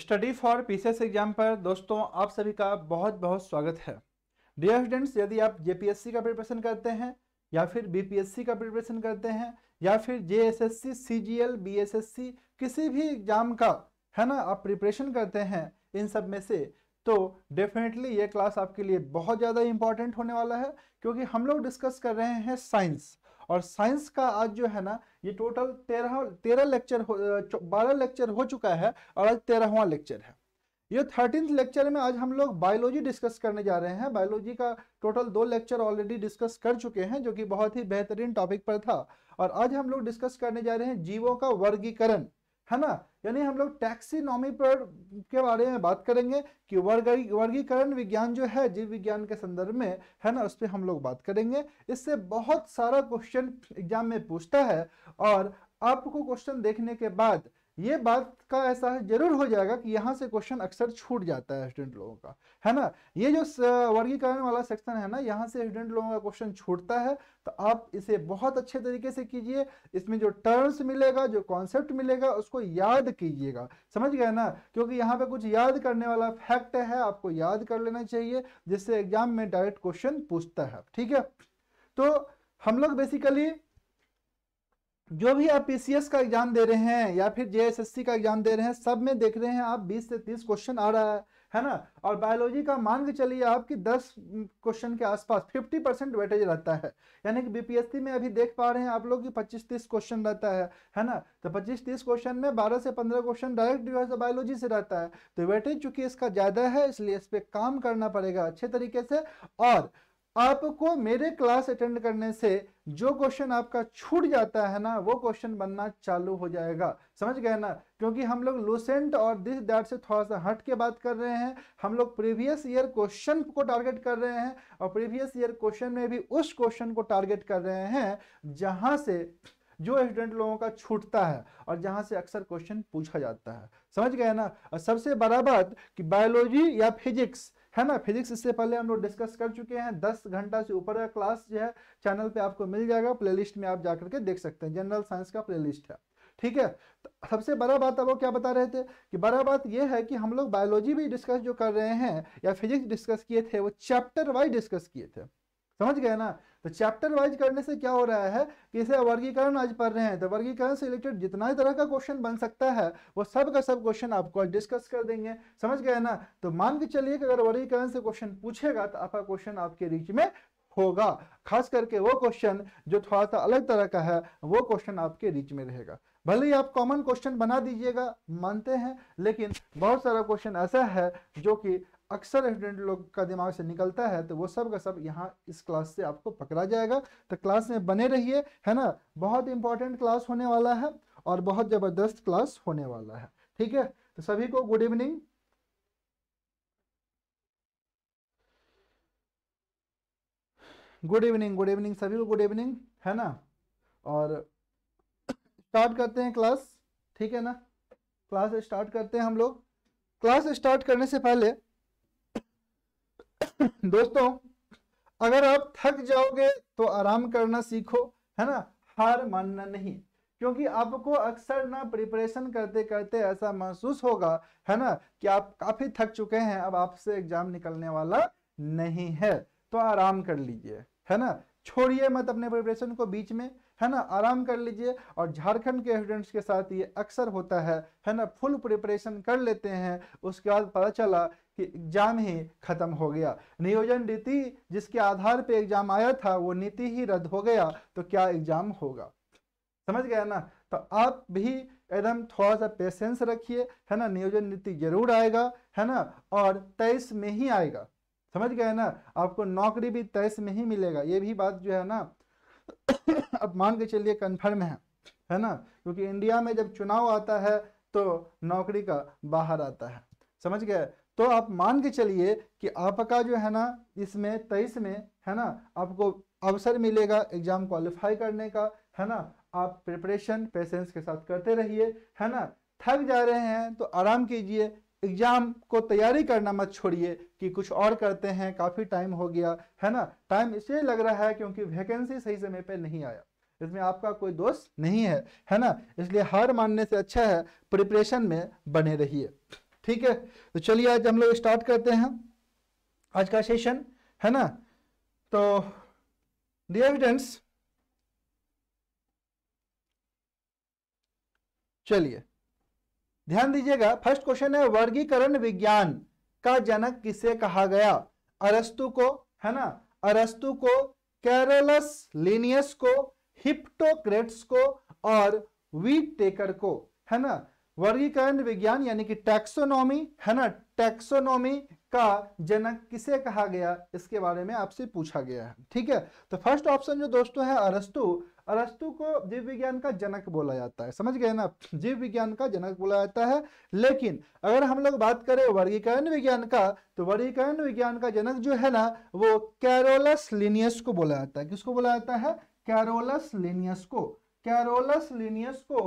study for PCS exam पर दोस्तों आप सभी का बहुत बहुत स्वागत है डियर स्टूडेंट्स यदि आप जेपीएससी का प्रिपरेशन करते हैं या फिर बीपीएससी का प्रिपरेशन करते हैं या फिर जेएसएससी, सीजीएल, बीएसएससी किसी भी एग्जाम का है ना आप प्रिपरेशन करते हैं इन सब में से तो डेफिनेटली ये क्लास आपके लिए बहुत ज़्यादा इंपॉर्टेंट होने वाला है क्योंकि हम लोग डिस्कस कर रहे हैं साइंस और साइंस का आज जो है ना ये टोटल तेरह तेरह लेक्चर बारह लेक्चर हो चुका है और आज तेरहवा लेक्चर है ये थर्टीन लेक्चर में आज हम लोग बायोलॉजी डिस्कस करने जा रहे हैं बायोलॉजी का टोटल दो लेक्चर ऑलरेडी डिस्कस कर चुके हैं जो कि बहुत ही बेहतरीन टॉपिक पर था और आज हम लोग डिस्कस करने जा रहे हैं जीवों का वर्गीकरण है ना यानी हम लोग टैक्सीनॉमी पर के बारे में बात करेंगे कि वर्गी वर्गीकरण विज्ञान जो है जीव विज्ञान के संदर्भ में है ना उस पर हम लोग बात करेंगे इससे बहुत सारा क्वेश्चन एग्जाम में पूछता है और आपको क्वेश्चन देखने के बाद ये बात का ऐसा है जरूर हो जाएगा कि यहाँ से क्वेश्चन अक्सर छूट जाता है स्टूडेंट लोगों का है ना ये जो वर्गीकरण वाला सेक्शन है ना यहाँ से स्टूडेंट लोगों का क्वेश्चन छूटता है तो आप इसे बहुत अच्छे तरीके से कीजिए इसमें जो टर्म्स मिलेगा जो कॉन्सेप्ट मिलेगा उसको याद कीजिएगा समझ गए ना क्योंकि यहाँ पे कुछ याद करने वाला फैक्ट है आपको याद कर लेना चाहिए जिससे एग्जाम में डायरेक्ट क्वेश्चन पूछता है ठीक है तो हम लोग बेसिकली जो भी आप पीसीएस का एग्जाम दे रहे हैं या फिर जेएसएससी का एग्जाम दे रहे हैं सब में देख रहे हैं आप 20 से 30 क्वेश्चन आ रहा है है ना और बायोलॉजी का मान के चलिए आपकी 10 क्वेश्चन के आसपास 50 परसेंट वेटेज रहता है यानी कि बीपीएससी में अभी देख पा रहे हैं आप लोग की 25-30 क्वेश्चन रहता है है ना तो 25-30 क्वेश्चन में 12 से 15 क्वेश्चन डायरेक्ट जो है बायोलॉजी से रहता है तो वेटेज चूंकि इसका ज़्यादा है इसलिए इस पर काम करना पड़ेगा अच्छे तरीके से और आपको मेरे क्लास अटेंड करने से जो क्वेश्चन आपका छूट जाता है ना वो क्वेश्चन बनना चालू हो जाएगा समझ गए ना क्योंकि हम लोग लूसेंट और दिस दैट से थोड़ा सा हट के बात कर रहे हैं हम लोग प्रीवियस ईयर क्वेश्चन को टारगेट कर रहे हैं और प्रीवियस ईयर क्वेश्चन में भी उस क्वेश्चन को टारगेट कर रहे हैं जहाँ से जो स्टूडेंट लोगों का छूटता है और जहाँ से अक्सर क्वेश्चन पूछा जाता है समझ गए ना और सबसे बड़ा बात कि बायोलॉजी या फिजिक्स है ना फिजिक्स इससे पहले हम लोग डिस्कस कर चुके हैं दस घंटा से ऊपर का क्लास जो है चैनल पे आपको मिल जाएगा प्लेलिस्ट में आप जाकर के देख सकते हैं जनरल साइंस का प्लेलिस्ट है ठीक है तो सबसे बड़ा बात अब वो क्या बता रहे थे कि बड़ा बात ये है कि हम लोग बायोलॉजी भी डिस्कस जो कर रहे हैं या फिजिक्स डिस्कस किए थे वो चैप्टर वाइज डिस्कस किए थे समझ गए ना तो चैप्टर वाइज करने से क्या हो रहा है कि इसे वर्गीकरण आज पढ़ रहे हैं तो वर्गीकरण से रिलेटेड जितना ही तरह का क्वेश्चन बन सकता है वो सब का सब क्वेश्चन आपको आज डिस्कस कर देंगे समझ गए ना तो मान के चलिए कि अगर वर्गीकरण से क्वेश्चन पूछेगा तो आपका क्वेश्चन आपके रीच में होगा खास करके वो क्वेश्चन जो थोड़ा सा अलग तरह का है वो क्वेश्चन आपके रीच में रहेगा भले ही आप कॉमन क्वेश्चन बना दीजिएगा मानते हैं लेकिन बहुत सारा क्वेश्चन ऐसा है जो कि अक्सर स्टूडेंट लोग का दिमाग से निकलता है तो वो सब का सब यहाँ इस क्लास से आपको पकड़ा जाएगा तो क्लास में बने रहिए है, है ना बहुत इंपॉर्टेंट क्लास होने वाला है और बहुत ज़बरदस्त क्लास होने वाला है ठीक है तो सभी को good evening good evening good evening सभी को गुड इवनिंग है ना और स्टार्ट करते हैं क्लास ठीक है ना क्लास स्टार्ट करते हैं हम लोग क्लास स्टार्ट करने से पहले दोस्तों अगर आप थक जाओगे तो आराम करना सीखो है ना हार मानना नहीं क्योंकि आपको अक्सर ना प्रिपरेशन करते करते ऐसा महसूस होगा है ना कि आप काफी थक चुके हैं अब आपसे एग्जाम निकलने वाला नहीं है तो आराम कर लीजिए है ना छोड़िए मत अपने प्रिपरेशन को बीच में है ना आराम कर लीजिए और झारखंड के स्टूडेंट्स के साथ ये अक्सर होता है है ना फुल प्रिपरेशन कर लेते हैं उसके बाद पता चला कि एग्जाम ही खत्म हो गया नियोजन नीति जिसके आधार पे एग्जाम आया था वो नीति ही रद्द हो गया तो क्या एग्जाम होगा समझ गया ना तो आप भी एकदम थोड़ा सा पेशेंस रखिए है ना नियोजन नीति जरूर आएगा है ना और तेईस में ही आएगा समझ गए ना आपको नौकरी भी तेईस में ही मिलेगा ये भी बात जो है ना अब मान के चलिए कन्फर्म है है ना क्योंकि इंडिया में जब चुनाव आता है तो नौकरी का बाहर आता है समझ गए तो आप मान के चलिए कि आपका जो है ना इसमें तेईस में है ना आपको अवसर मिलेगा एग्जाम क्वालिफाई करने का है ना आप प्रिपरेशन पेशेंस के साथ करते रहिए है ना थक जा रहे हैं तो आराम कीजिए एग्ज़ाम को तैयारी करना मत छोड़िए कि कुछ और करते हैं काफ़ी टाइम हो गया है ना टाइम इसलिए लग रहा है क्योंकि वैकेंसी सही समय पर नहीं आया इसमें आपका कोई दोष नहीं है है ना इसलिए हार मानने से अच्छा है प्रिपरेशन में बने रहिए ठीक है तो चलिए आज हम लोग स्टार्ट करते हैं आज का सेशन है ना तो डियर एविडेंस चलिए ध्यान दीजिएगा फर्स्ट क्वेश्चन है वर्गीकरण विज्ञान का जनक किसे कहा गया अरस्तु को है ना अरस्तु को कैरलस लिनियस को हिप्टोक्रेट्स को और वीट टेकर को है ना वर्गीकरण विज्ञान यानी कि टैक्सोनॉमी है ना टैक्सोनॉमी का जनक किसे कहा गया इसके बारे में आपसे पूछा गया है ठीक है तो फर्स्ट ऑप्शन जो दोस्तों है अरस्तु अरस्तु को जीव विज्ञान का जनक बोला जाता है समझ गए ना जीव विज्ञान का जनक बोला जाता है लेकिन अगर हम लोग बात करें वर्गीकरण विज्ञान का तो वर्गीकरण विज्ञान का जनक जो है ना वो कैरोलस लिनियस को बोला जाता है किसको बोला जाता है कैरोलस लिनियस को कैरोलस लिनियस को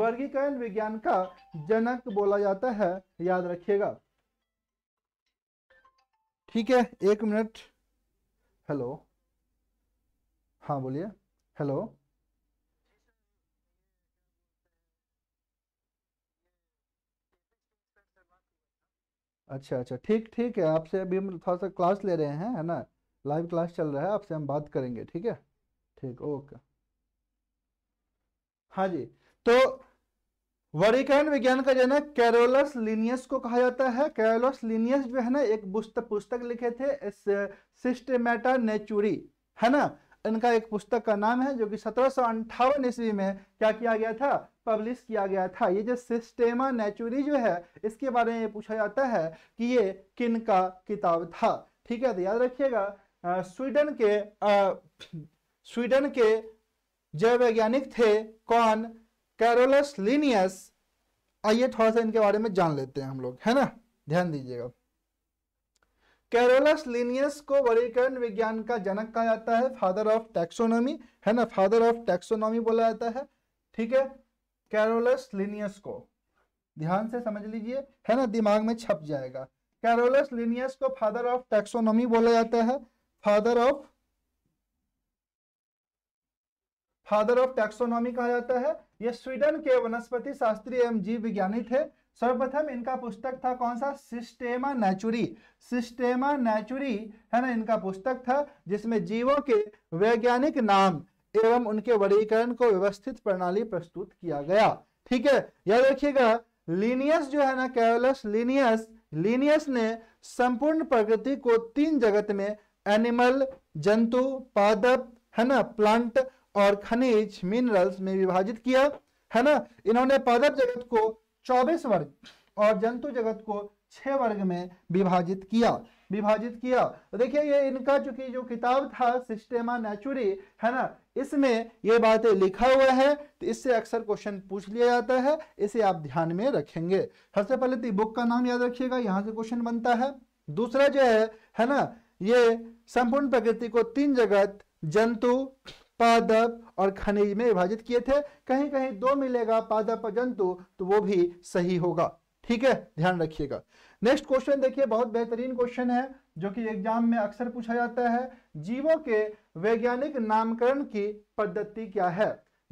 वर्गीकरण विज्ञान का जनक बोला जाता है याद रखिएगा ठीक है एक मिनट हेलो हाँ बोलिए हेलो अच्छा अच्छा ठीक ठीक है आपसे अभी हम थोड़ा सा क्लास ले रहे हैं है ना लाइव क्लास चल रहा है आपसे हम बात करेंगे ठीक है ठीक ओके हाँ जी तो वर्गीकरण विज्ञान का जो है ना कैरोलस लिनियस को कहा जाता है कैरोलस लिनियस जो है ना एक पुस्तक पुस्तक लिखे थे सिस्टमेटा नेचुरी है ना इनका एक पुस्तक का नाम है जो कि सत्रह सौ ईस्वी में क्या किया गया था पब्लिश किया गया था ये जो सिस्टेमा नेचुरी जो है इसके बारे में पूछा जाता है कि ये किन का किताब था ठीक है तो याद रखिएगा स्वीडन के आ, स्वीडन के जैव वैज्ञानिक थे कौन कैरोलस लीनियस आइए थोड़ा सा इनके बारे में जान लेते हैं हम लोग है ना ध्यान दीजिएगा कैरोलस लिनियस को वर्गीकरण विज्ञान का जनक कहा जाता है फादर ऑफ टैक्सोनॉमी है ना फादर ऑफ टैक्सोनॉमी बोला जाता है ठीक है कैरोलस लिनियस को ध्यान से समझ लीजिए है ना दिमाग में छप जाएगा कैरोलस लिनियस को फादर ऑफ टैक्सोनॉमी बोला जाता है father of father of taxonomy कहा जाता है यह स्वीडन के वनस्पति शास्त्री एवं जीव विज्ञानी थे सर्वप्रथम इनका पुस्तक था कौन सा सिस्टेमा नेचुरी सिस्टेमा नेचुरी है ना इनका पुस्तक था जिसमें जीवों के वैज्ञानिक नाम एवं उनके वर्गीकरण को व्यवस्थित प्रणाली प्रस्तुत किया गया ठीक है याद रखिएगा लीनियस जो है ना कैलस लीनियस लीनियस ने संपूर्ण प्रकृति को तीन जगत में एनिमल जंतु पादप है ना प्लांट और खनिज मिनरल्स में विभाजित किया है ना इन्होंने पादप जगत को चौबीस वर्ग और जंतु जगत को छह वर्ग में विभाजित किया विभाजित किया तो देखिए ये इनका चूंकि जो किताब था सिस्टेमा नेचुरी है ना इसमें ये बातें लिखा हुआ है तो इससे अक्सर क्वेश्चन पूछ लिया जाता है इसे आप ध्यान में रखेंगे सबसे पहले तो बुक का नाम याद रखिएगा यहाँ से क्वेश्चन बनता है दूसरा जो है है ना ये संपूर्ण प्रकृति को तीन जगत जंतु पादप और खनिज में विभाजित किए थे कहीं कहीं दो मिलेगा पादप जंतु तो वो भी सही होगा ठीक है ध्यान रखिएगा नेक्स्ट क्वेश्चन देखिए बहुत बेहतरीन क्वेश्चन है जो कि एग्जाम में अक्सर पूछा जाता है जीवों के वैज्ञानिक नामकरण की पद्धति क्या है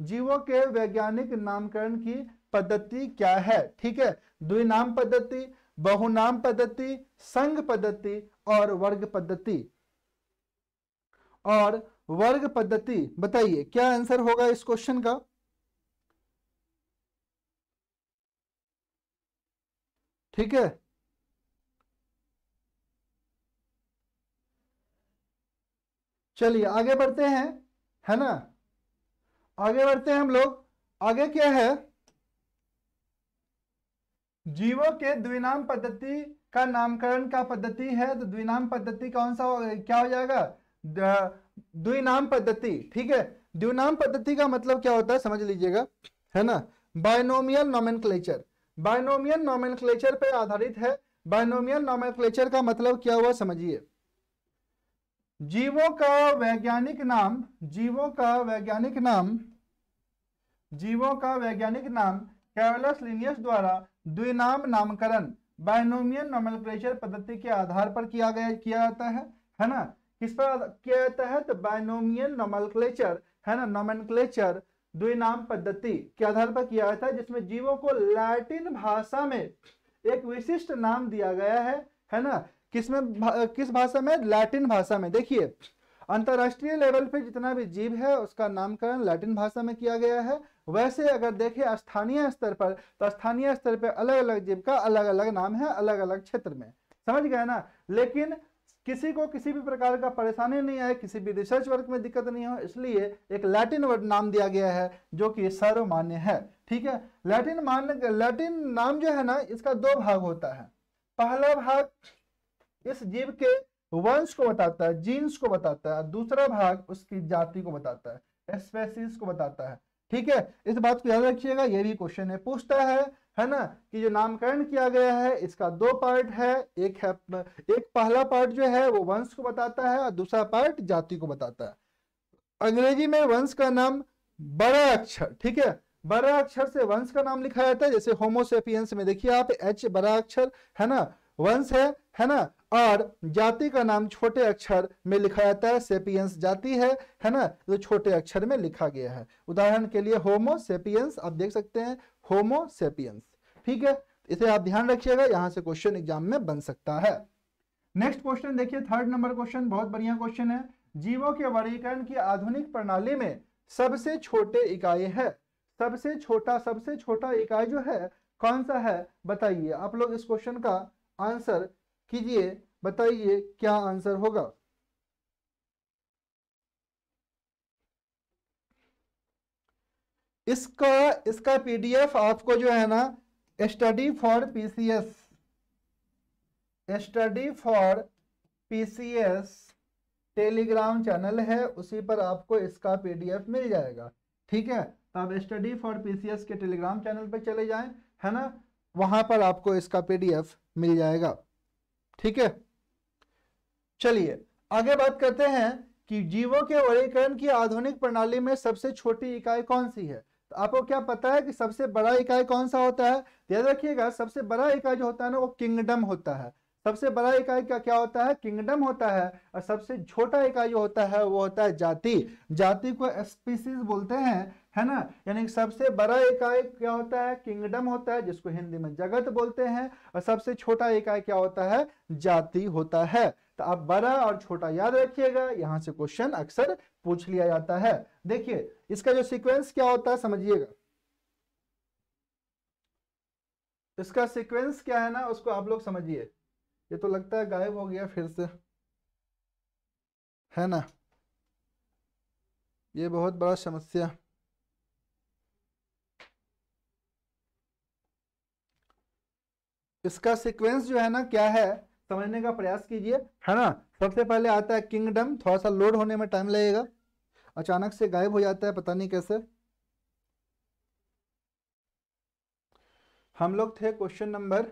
जीवों के वैज्ञानिक नामकरण की पद्धति क्या है ठीक है द्विनाम पद्धति बहुनाम पद्धति संघ पद्धति और वर्ग पद्धति और वर्ग पद्धति बताइए क्या आंसर होगा इस क्वेश्चन का ठीक है चलिए आगे बढ़ते हैं है ना आगे बढ़ते हैं हम लोग आगे क्या है जीवों के द्विनाम पद्धति का नामकरण का पद्धति है तो द्विनाम पद्धति कौन सा हो, क्या हो जाएगा द्विनाम पद्धति ठीक है द्विनाम पद्धति का मतलब क्या होता है समझ लीजिएगा है ना बायनोमियल नॉमन बायनोमियल नॉमन पर आधारित है बायनोमियल नॉमन का मतलब क्या हुआ समझिए जीवों का वैज्ञानिक नाम जीवों का वैज्ञानिक नाम जीवों का वैज्ञानिक नाम कैवलस लिनियस द्वारा द्विनाम नामकरण बायनोमियल नॉमन पद्धति के आधार पर किया गया किया जाता है है ना किस पर किया जाता है तो बायनोमियल नमलक्लेचर है ना नमनक्लेचर क्लेचर द्विनाम पद्धति के आधार पर किया जाता है जिसमें जीवों को लैटिन भाषा में एक विशिष्ट नाम दिया गया है है ना किसमें भा, किस भाषा में लैटिन भाषा में देखिए अंतरराष्ट्रीय लेवल पे जितना भी जीव है उसका नामकरण लैटिन भाषा में किया गया है वैसे अगर देखें स्थानीय स्तर पर तो स्थानीय स्तर पर अलग अलग जीव का अलग अलग नाम है अलग अलग क्षेत्र में समझ गए ना लेकिन किसी को किसी भी प्रकार का परेशानी नहीं आए किसी भी रिसर्च वर्क में दिक्कत नहीं हो इसलिए एक लैटिन वर्ड नाम दिया गया है जो कि सर्वमान्य है ठीक है लैटिन मान लैटिन नाम जो है ना इसका दो भाग होता है पहला भाग इस जीव के वंश को बताता है जीन्स को बताता है दूसरा भाग उसकी जाति को बताता है स्पेसिस को बताता है ठीक है इस बात को याद रखिएगा ये भी क्वेश्चन है पूछता है है ना कि जो नामकरण किया गया है इसका दो पार्ट है एक है एक पहला पार्ट जो है वो वंश को बताता है और दूसरा पार्ट जाति को बताता है अंग्रेजी में वंश का नाम बड़ा अक्षर ठीक है बड़ा अक्षर से वंश का नाम लिखा जाता है जैसे होमोसेपियंस में देखिए आप एच बड़ा अक्षर है ना वंश है है ना और जाति का नाम छोटे अक्षर में लिखा जाता है सेपियंस जाति है है ना जो तो छोटे अक्षर में लिखा गया है उदाहरण के लिए होमो सेपियंस आप देख सकते हैं होमोसेपियंस ठीक है इसे आप ध्यान रखिएगा यहां से क्वेश्चन एग्जाम में बन सकता है नेक्स्ट क्वेश्चन देखिए थर्ड नंबर क्वेश्चन बहुत बढ़िया क्वेश्चन है जीवों के वर्गीकरण की आधुनिक प्रणाली में सबसे छोटे इकाई है सबसे छोटा सबसे छोटा इकाई जो है कौन सा है बताइए आप लोग इस क्वेश्चन का आंसर कीजिए बताइए क्या आंसर होगा इसका इसका पीडीएफ आपको जो है ना study for PCS study for PCS Telegram channel है उसी पर आपको इसका पीडीएफ मिल जाएगा ठीक है तो आप स्टडी फॉर पीसीएस के टेलीग्राम चैनल पर चले जाएं है ना वहां पर आपको इसका पीडीएफ मिल जाएगा ठीक है चलिए आगे बात करते हैं कि जीवों के वर्गीकरण की आधुनिक प्रणाली में सबसे छोटी इकाई कौन सी है आपको क्या पता है कि सबसे बड़ा इकाई कौन सा होता है याद रखिएगा सबसे बड़ा इकाई जो होता है ना वो किंगडम होता है सबसे बड़ा इकाई का क्या होता है किंगडम होता है और सबसे छोटा इकाई जो होता है वो होता है जाति जाति को स्पीसीज बोलते हैं है ना यानी सबसे बड़ा इकाई क्या होता है किंगडम होता है जिसको हिंदी में जगत बोलते हैं और सबसे छोटा इकाई क्या होता है जाति होता है तो आप बड़ा और छोटा याद रखिएगा यहां से क्वेश्चन अक्सर पूछ लिया जाता है देखिए इसका जो सीक्वेंस क्या होता है समझिएगा इसका सीक्वेंस क्या है ना उसको आप लोग समझिए ये तो लगता है गायब हो गया फिर से है ना ये बहुत बड़ा समस्या इसका सीक्वेंस जो है ना क्या है समझने का प्रयास कीजिए है ना सबसे पहले आता है किंगडम थोड़ा सा लोड होने में टाइम लगेगा अचानक से गायब हो जाता है पता नहीं कैसे हम लोग थे क्वेश्चन नंबर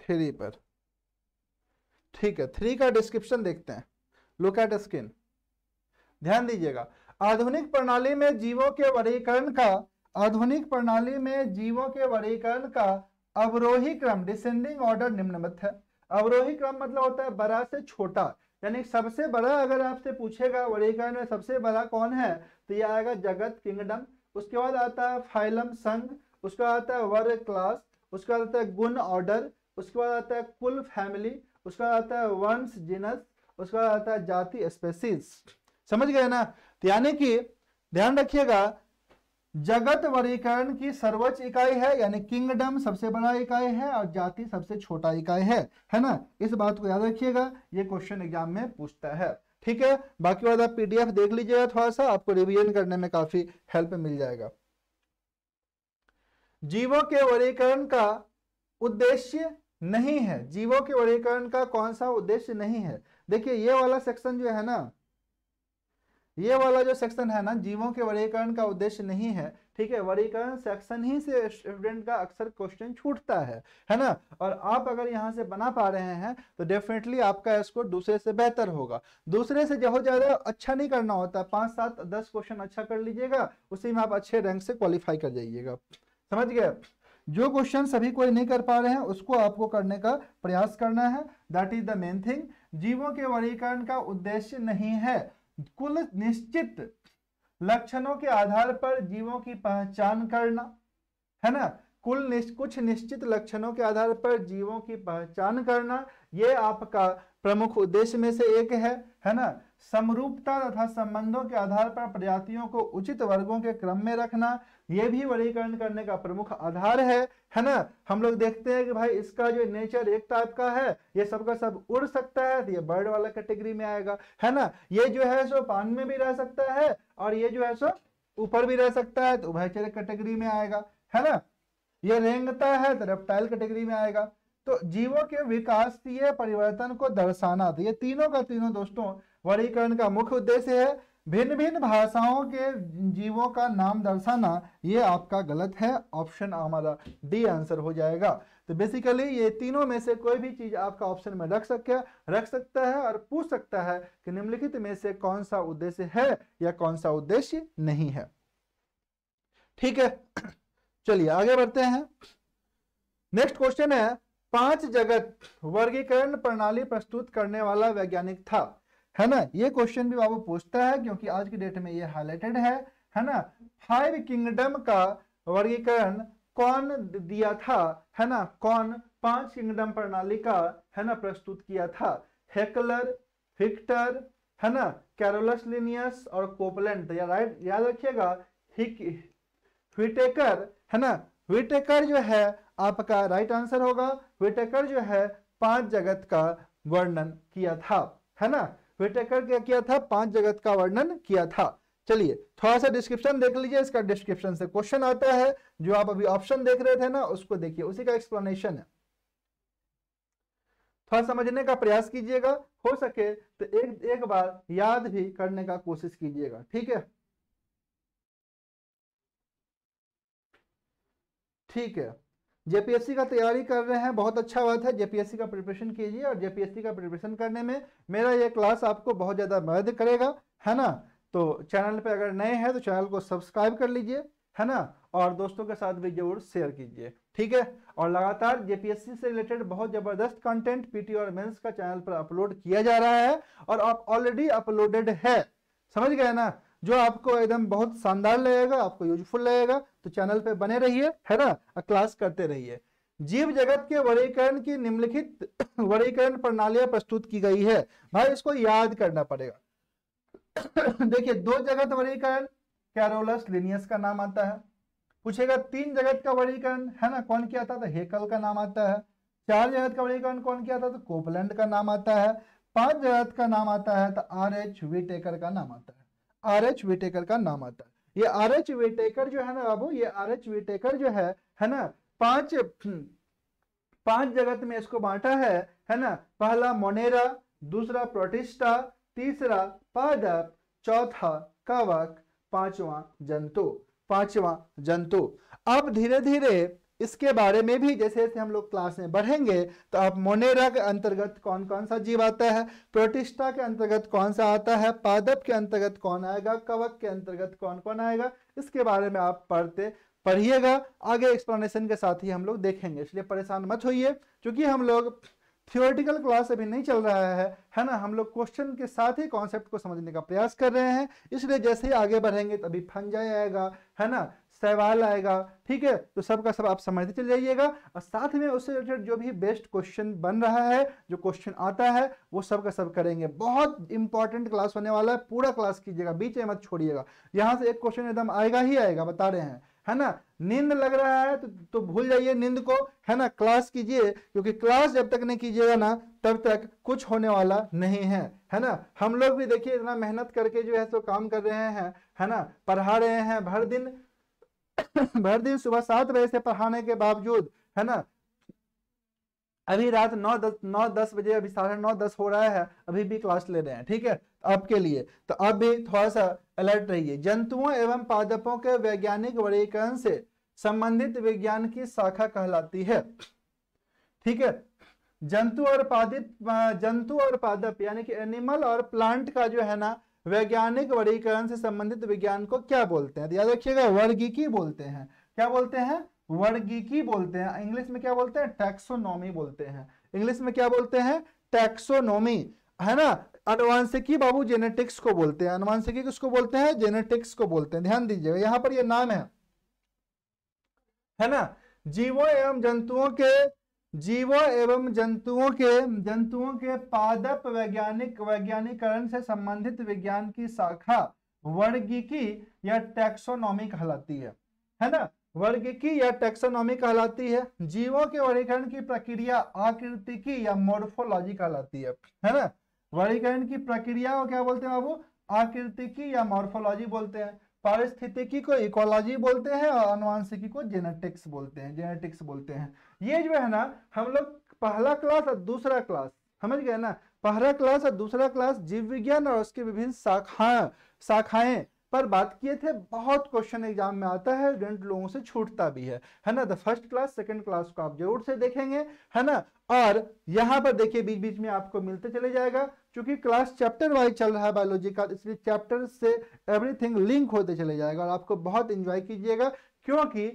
थ्री पर ठीक है थ्री का डिस्क्रिप्शन देखते हैं लुक एट स्किन ध्यान दीजिएगा आधुनिक प्रणाली में जीवों के वर्गीकरण का आधुनिक प्रणाली में जीवों के वर्गीकरण का अवरोही क्रम डिसेंडिंग ऑर्डर निम्नमित है अवरोही क्रम मतलब होता है बड़ा से छोटा यानी सबसे बड़ा अगर आपसे पूछेगा वर्गीकरण में सबसे बड़ा कौन है तो यह आएगा जगत किंगडम उसके बाद आता है फाइलम संघ उसके बाद आता है वर्ग क्लास उसके बाद आता है गुण ऑर्डर उसके बाद आता है कुल फैमिली उसके बाद आता है वंश जीनस उसके बाद आता है जाति स्पेसिस समझ गए ना तो यानी कि ध्यान रखिएगा जगत वर्गीकरण की सर्वोच्च इकाई है यानी किंगडम सबसे बड़ा इकाई है और जाति सबसे छोटा इकाई है है ना इस बात को याद रखिएगा ये क्वेश्चन एग्जाम में पूछता है ठीक है बाकी वाला पीडीएफ देख लीजिएगा थोड़ा सा आपको रिवीजन करने में काफी हेल्प मिल जाएगा जीवों के वर्गीकरण का उद्देश्य नहीं है जीवों के वर्गीकरण का कौन सा उद्देश्य नहीं है देखिए ये वाला सेक्शन जो है ना ये वाला जो सेक्शन है ना जीवों के वर्गीकरण का उद्देश्य नहीं है ठीक है वर्गीकरण सेक्शन ही से स्टूडेंट का अक्सर क्वेश्चन छूटता है है ना और आप अगर यहाँ से बना पा रहे हैं तो डेफिनेटली आपका स्कोर दूसरे से बेहतर होगा दूसरे से जो ज़्यादा अच्छा नहीं करना होता पांच सात दस क्वेश्चन अच्छा कर लीजिएगा उसी में आप अच्छे रैंक से क्वालिफाई कर जाइएगा समझ गए जो क्वेश्चन सभी कोई नहीं कर पा रहे हैं उसको आपको करने का प्रयास करना है that is the main thing जीवों के वर्गीकरण का उद्देश्य नहीं है कुल निश्चित लक्षणों के आधार पर जीवों की पहचान करना है ना कुल निश्च, कुछ निश्चित लक्षणों के आधार पर जीवों की पहचान करना यह आपका प्रमुख उद्देश्य में से एक है है ना समरूपता तथा संबंधों के आधार पर प्रजातियों को उचित वर्गों के क्रम में रखना ये भी वर्गीकरण करने का प्रमुख आधार है है ना हम लोग देखते हैं कि भाई इसका जो नेचर एक टाइप का है ये सबका सब उड़ सकता है तो ये बर्ड वाला कैटेगरी में आएगा है ना ये जो है सो पान में भी रह सकता है और ये जो है सो ऊपर भी रह सकता है तो उभयचर कैटेगरी में आएगा है ना ये रेंगता है तो रेप्टाइल कैटेगरी में आएगा तो जीवों के विकास परिवर्तन को दर्शाना तो ये तीनों का तीनों दोस्तों वर्गीकरण का मुख्य उद्देश्य है भिन्न भिन्न भाषाओं के जीवों का नाम दर्शाना ये आपका गलत है ऑप्शन हमारा डी आंसर हो जाएगा तो बेसिकली ये तीनों में से कोई भी चीज़ आपका ऑप्शन में रख सके रख सकता है और पूछ सकता है कि निम्नलिखित में से कौन सा उद्देश्य है या कौन सा उद्देश्य नहीं है ठीक है चलिए आगे बढ़ते हैं नेक्स्ट क्वेश्चन है पांच जगत वर्गीकरण प्रणाली प्रस्तुत करने वाला वैज्ञानिक था है ना ये क्वेश्चन भी बाबू पूछता है क्योंकि आज की डेट में ये हाईलाइटेड है है ना फाइव किंगडम का वर्गीकरण कौन दिया था है ना कौन पांच किंगडम प्रणाली का है ना प्रस्तुत किया था हेकलर फिक्टर है ना कैरोलस लिनियस और कोपलैंड या राइट याद रखिएगा व्हिटेकर है ना विटेकर जो है आपका राइट आंसर होगा विटेकर जो है पांच जगत का वर्णन किया था है ना विटेकर क्या किया था पांच जगत का वर्णन किया था चलिए थोड़ा सा डिस्क्रिप्शन देख लीजिए इसका डिस्क्रिप्शन से क्वेश्चन आता है जो आप अभी ऑप्शन देख रहे थे ना उसको देखिए उसी का एक्सप्लेनेशन है थोड़ा समझने का प्रयास कीजिएगा हो सके तो एक एक बार याद भी करने का कोशिश कीजिएगा ठीक है ठीक है जेपीएससी का तैयारी कर रहे हैं बहुत अच्छा बात है जेपीएससी का प्रिपरेशन कीजिए और जेपीएससी का प्रिपरेशन करने में मेरा ये क्लास आपको बहुत ज़्यादा मदद करेगा है ना तो चैनल पे अगर नए हैं तो चैनल को सब्सक्राइब कर लीजिए है ना और दोस्तों के साथ भी जरूर शेयर कीजिए ठीक है और लगातार जेपीएससी से रिलेटेड बहुत जबरदस्त कंटेंट पीटी और मेन्स का चैनल पर अपलोड किया जा रहा है और आप ऑलरेडी अपलोडेड है समझ गए ना जो आपको एकदम बहुत शानदार लगेगा आपको यूजफुल लगेगा तो चैनल पे बने रहिए है ना और क्लास करते रहिए जीव जगत के वर्गीकरण की निम्नलिखित वर्गीकरण प्रणालियां प्रस्तुत की गई है भाई इसको याद करना पड़ेगा देखिए दो जगत वर्गीकरण कैरोलस लिनियस का नाम आता है पूछेगा तीन जगत का वर्गीकरण है ना कौन किया था तो हेकल का नाम आता है चार जगत का वर्गीकरण कौन किया था तो कोपलैंड का नाम आता है पांच जगत का नाम आता है तो आर एच वी टेकर का नाम आता है आर एच वेटेकर का नाम आता है ये आर एच वेटेकर जो है ना बाबू ये आर एच वेटेकर जो है है ना पांच हम्म, पांच जगत में इसको बांटा है है ना पहला मोनेरा दूसरा प्रोटिस्टा तीसरा पादप चौथा कवक पांचवा जंतु पांचवा जंतु अब धीरे धीरे इसके बारे में भी जैसे जैसे हम लोग क्लास में बढ़ेंगे तो आप मोनेरा के अंतर्गत कौन कौन सा जीव आता है प्रोटिस्टा के अंतर्गत कौन सा आता है पादप के अंतर्गत कौन आएगा कवक के अंतर्गत कौन कौन आएगा इसके बारे में आप पढ़ते पढ़िएगा आगे एक्सप्लेनेशन के साथ ही हम लोग देखेंगे इसलिए परेशान मत होइए क्योंकि हम लोग थियोरेटिकल क्लास अभी नहीं चल रहा है है ना हम लोग क्वेश्चन के साथ ही कॉन्सेप्ट को समझने का प्रयास कर रहे हैं इसलिए जैसे ही आगे बढ़ेंगे तभी फन जाएगा है ना सवाल आएगा ठीक है तो सबका सब आप समझते चले जाइएगा और साथ में उससे रिलेटेड जो भी बेस्ट क्वेश्चन बन रहा है जो क्वेश्चन आता है वो सब का सब करेंगे बहुत इंपॉर्टेंट क्लास होने वाला है पूरा क्लास कीजिएगा बीच में मत छोड़िएगा यहाँ से एक क्वेश्चन एकदम आएगा ही आएगा बता रहे हैं है ना नींद लग रहा है तो, तो भूल जाइए नींद को है ना क्लास कीजिए क्योंकि क्लास जब तक नहीं कीजिएगा ना तब तक कुछ होने वाला नहीं है है ना हम लोग भी देखिए इतना मेहनत करके जो है सो काम कर रहे हैं है ना पढ़ा रहे हैं भर दिन भर दिन सुबह सात बजे से पढ़ाने के बावजूद है ना अभी रात नौ दस नौ दस बजे अभी साढ़े नौ दस हो रहा है अभी भी क्लास ले रहे हैं ठीक है तो आपके लिए तो अब भी थोड़ा सा अलर्ट रहिए जंतुओं एवं पादपों के वैज्ञानिक वर्गीकरण से संबंधित विज्ञान की शाखा कहलाती है ठीक है जंतु और पादप जंतु और पादप यानी कि एनिमल और प्लांट का जो है ना वैज्ञानिक वर्गीकरण से संबंधित विज्ञान को क्या बोलते हैं तो याद रखिएगा वर्गीकी बोलते हैं क्या बोलते हैं वर्गीकी बोलते हैं इंग्लिश में क्या बोलते हैं टैक्सोनॉमी बोलते हैं इंग्लिश में क्या बोलते हैं टैक्सोनॉमी है ना अनुवांशिकी बाबू जेनेटिक्स को बोलते हैं अनुवांशिकी किसको बोलते हैं जेनेटिक्स को बोलते हैं ध्यान दीजिएगा यहाँ पर यह नाम है है ना जीवों एवं जंतुओं के जीवों एवं जंतुओं के जंतुओं के पादप वैज्ञानिक वैज्ञानिकरण से संबंधित विज्ञान की शाखा वर्गीकी या टैक्सोनॉमी कहलाती है है ना वर्गीकी या टैक्सोनॉमी कहलाती है जीवों के वर्गीकरण की प्रक्रिया की या मोर्फोलॉजी कहलाती है है ना वर्गीकरण की प्रक्रिया को क्या बोलते हैं बाबू आकृतिकी या मोर्फोलॉजी बोलते हैं पारिस्थितिकी को इकोलॉजी बोलते हैं और अनुवांशिकी को जेनेटिक्स बोलते हैं जेनेटिक्स बोलते हैं ये जो है ना हम लोग पहला क्लास और दूसरा क्लास समझ गए ना पहला क्लास और दूसरा क्लास जीव विज्ञान और उसके विभिन्न शाखाएं शाखाएं पर बात किए थे बहुत क्वेश्चन एग्जाम में आता है स्टूडेंट लोगों से छूटता भी है है ना द तो फर्स्ट क्लास सेकंड क्लास को आप जरूर से देखेंगे है ना और यहां पर देखिए बीच बीच में आपको मिलते चले जाएगा क्योंकि क्लास चैप्टर वाइज चल रहा है बायोलॉजी का इसलिए चैप्टर से एवरीथिंग लिंक होते चले जाएगा और आपको बहुत इंजॉय कीजिएगा क्योंकि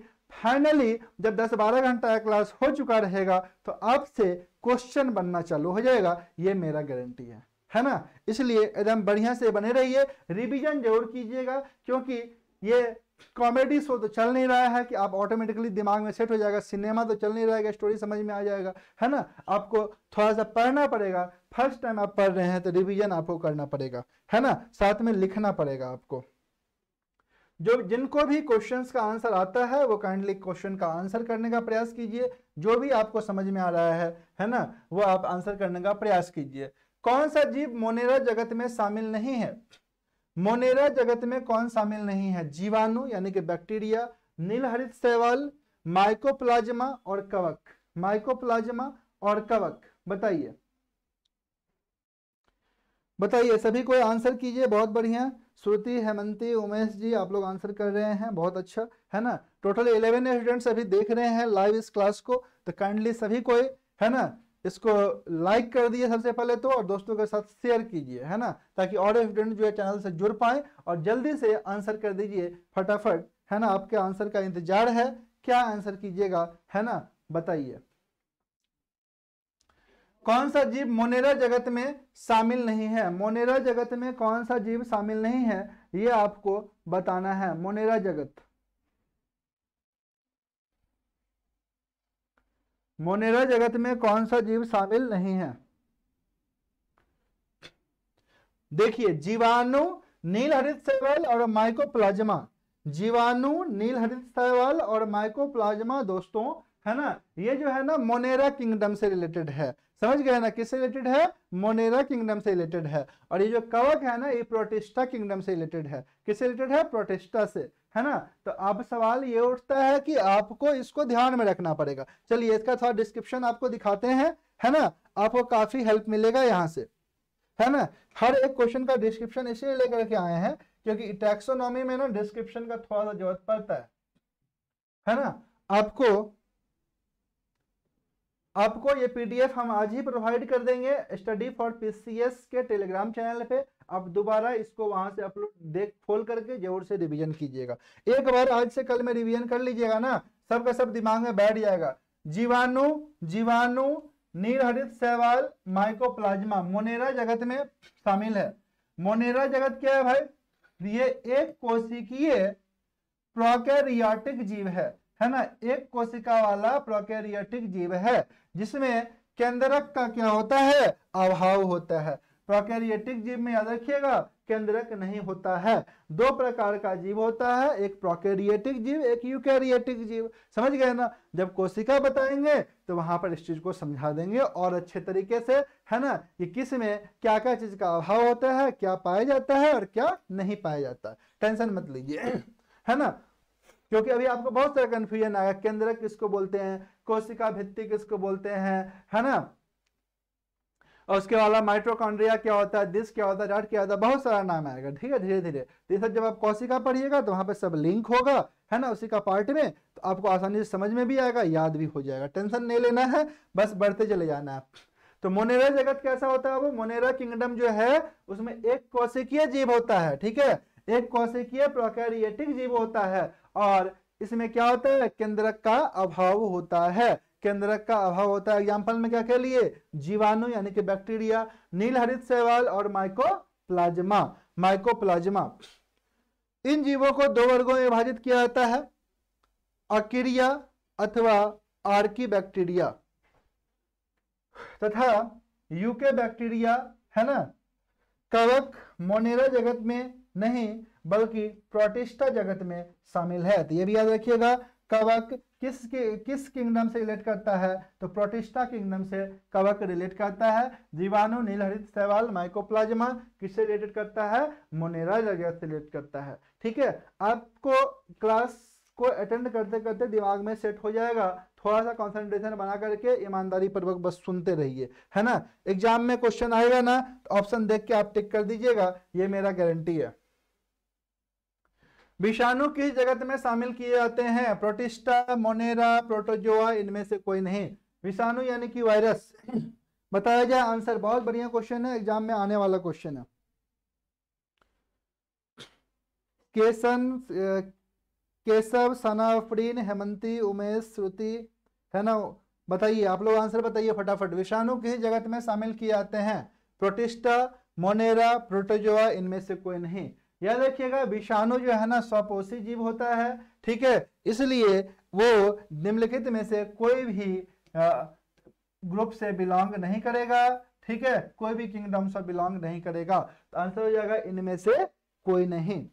फाइनली जब 10-12 घंटा का क्लास हो चुका रहेगा तो आपसे क्वेश्चन बनना चालू हो जाएगा ये मेरा गारंटी है है ना इसलिए एकदम बढ़िया से बने रहिए रिविजन जरूर कीजिएगा क्योंकि ये कॉमेडी शो तो चल नहीं रहा है कि आप ऑटोमेटिकली दिमाग में सेट हो जाएगा सिनेमा तो चल नहीं रहेगा स्टोरी समझ में आ जाएगा है ना आपको थोड़ा सा पढ़ना पड़ेगा फर्स्ट टाइम आप पढ़ रहे हैं तो रिविजन आपको करना पड़ेगा है ना साथ में लिखना पड़ेगा आपको जो जिनको भी क्वेश्चंस का आंसर आता है वो काइंडली क्वेश्चन का आंसर करने का प्रयास कीजिए जो भी आपको समझ में आ रहा है है ना वो आप आंसर करने का प्रयास कीजिए कौन सा जीव मोनेरा जगत में शामिल नहीं है मोनेरा जगत में कौन शामिल नहीं है जीवाणु यानी कि बैक्टीरिया नीलहरित सेवल माइकोप्लाज्मा और कवक माइकोप्लाज्मा और कवक बताइए बताइए सभी को आंसर कीजिए बहुत बढ़िया श्रुति हेमंती उमेश जी आप लोग आंसर कर रहे हैं बहुत अच्छा है ना टोटल इलेवन स्टूडेंट्स अभी देख रहे हैं लाइव इस क्लास को तो काइंडली सभी कोई है ना इसको लाइक कर दिए सबसे पहले तो और दोस्तों के साथ शेयर कीजिए है ना ताकि और स्टूडेंट जो है चैनल से जुड़ पाए और जल्दी से आंसर कर दीजिए फटाफट है ना आपके आंसर का इंतजार है क्या आंसर कीजिएगा है ना बताइए कौन सा जीव मोनेरा जगत में शामिल नहीं है मोनेरा जगत में कौन सा जीव शामिल नहीं है ये आपको बताना है मोनेरा जगत मोनेरा जगत में कौन सा जीव शामिल नहीं है देखिए जीवाणु नील हरित सेवल और माइकोप्लाज्मा जीवाणु नील हरित सेवल और माइकोप्लाज्मा दोस्तों है ना ये जो है ना मोनेरा किंगडम से रिलेटेड है समझ गए ना किससे रिलेटेड है मोनेरा किंगडम से रिलेटेड है और ये जो कवक है ना ये प्रोटेस्टा किंगडम से रिलेटेड है किससे रिलेटेड है प्रोटेस्टा से है ना तो अब सवाल ये उठता है कि आपको इसको ध्यान में रखना पड़ेगा चलिए इसका थोड़ा डिस्क्रिप्शन आपको दिखाते हैं है ना आपको काफी हेल्प मिलेगा यहाँ से है ना हर एक क्वेश्चन का डिस्क्रिप्शन इसीलिए लेकर के आए हैं क्योंकि टैक्सोनॉमी में ना डिस्क्रिप्शन का थोड़ा सा जरूरत पड़ता है है ना आपको आपको ये पीडीएफ हम आज ही प्रोवाइड कर देंगे स्टडी फॉर पीसीएस के टेलीग्राम चैनल पे आप दोबारा इसको वहां से अपलोड देख खोल करके जरूर से रिवीजन कीजिएगा एक बार आज से कल में रिवीजन कर लीजिएगा ना सबका सब दिमाग में बैठ जाएगा जीवाणु जीवाणु निर्हरित शैवाल माइकोप्लाज्मा मोनेरा जगत में शामिल है मोनेरा जगत क्या है भाई ये एक कोशिकीय प्रोकैरियोटिक जीव है है ना एक कोशिका वाला प्रोकैरियोटिक जीव है जिसमें केंद्रक का क्या होता है अभाव होता है प्रोकैरियोटिक जीव में याद रखिएगा केंद्रक नहीं होता है दो प्रकार का जीव होता है एक प्रोकैरियोटिक जीव एक यूकैरियोटिक जीव समझ गए ना जब कोशिका बताएंगे तो वहां पर इस चीज को समझा देंगे और अच्छे तरीके से है ना कि किस में क्या क्या चीज का अभाव होता है क्या पाया जाता है और क्या नहीं पाया जाता टेंशन मत लीजिए है ना क्योंकि अभी आपको बहुत सारा कंफ्यूजन आया केंद्रक किसको बोलते हैं कोशिका भित्ति किसको बोलते हैं है ना और उसके वाला माइट्रोकॉन्ड्रिया क्या होता है दिस क्या होता है डाट क्या होता है बहुत सारा नाम आएगा ठीक है धीरे धीरे तो ये सब जब आप कौशिका पढ़िएगा तो वहां पर सब लिंक होगा है ना उसी का पार्ट में तो आपको आसानी से समझ में भी आएगा याद भी हो जाएगा टेंशन नहीं लेना है बस बढ़ते चले जाना है तो मोनेरा जगत कैसा होता है वो मोनेरा किंगडम जो है उसमें एक कौशिकीय जीव होता है ठीक है एक कौशिकीय प्रोकैरियोटिक जीव होता है और इसमें क्या होता है केंद्रक का अभाव होता है केंद्रक का अभाव होता है एग्जाम्पल में क्या कह लिए जीवाणु यानी कि बैक्टीरिया नील हरित सेवाल और माइकोप्लाज्मा माइकोप्लाज्मा इन जीवों को दो वर्गों में विभाजित किया जाता है अकीरिया अथवा आर्की बैक्टीरिया तथा यूके बैक्टीरिया है ना कवक मोनेरा जगत में नहीं बल्कि प्रोटिस्टा जगत में शामिल है तो ये भी याद रखिएगा कवक किस किस किंगडम से रिलेट करता है तो प्रोटिस्टा किंगडम से कवक रिलेट करता है जीवाणु नीलहरित सवाल माइकोप्लाज्मा किससे रिलेटेड करता है मोनेरा जगत से रिलेट करता है ठीक है आपको क्लास को अटेंड करते करते दिमाग में सेट हो जाएगा थोड़ा सा कंसंट्रेशन बना करके ईमानदारी पूर्वक बस सुनते रहिए है ना एग्जाम में क्वेश्चन आएगा ना तो ऑप्शन देख के आप टिक कर दीजिएगा ये मेरा गारंटी है विषाणु किस जगत में शामिल किए जाते हैं प्रोटिस्टा मोनेरा प्रोटोजोआ इनमें से कोई नहीं विषाणु यानी कि वायरस बताया जाए आंसर बहुत बढ़िया क्वेश्चन है एग्जाम में आने वाला क्वेश्चन है केसन केशव सनाफ्रीन हेमंती उमेश श्रुति है ना बताइए आप लोग आंसर बताइए फटाफट विषाणु किस जगत में शामिल किए जाते हैं प्रोटिस्टा मोनेरा प्रोटोजोआ इनमें से कोई नहीं यह देखिएगा विषाणु जो है ना स्वपोषी जीव होता है ठीक है इसलिए वो निम्नलिखित में से कोई भी ग्रुप से बिलोंग नहीं करेगा ठीक है कोई भी किंगडम से बिलोंग नहीं करेगा तो आंसर हो जाएगा इनमें से कोई नहीं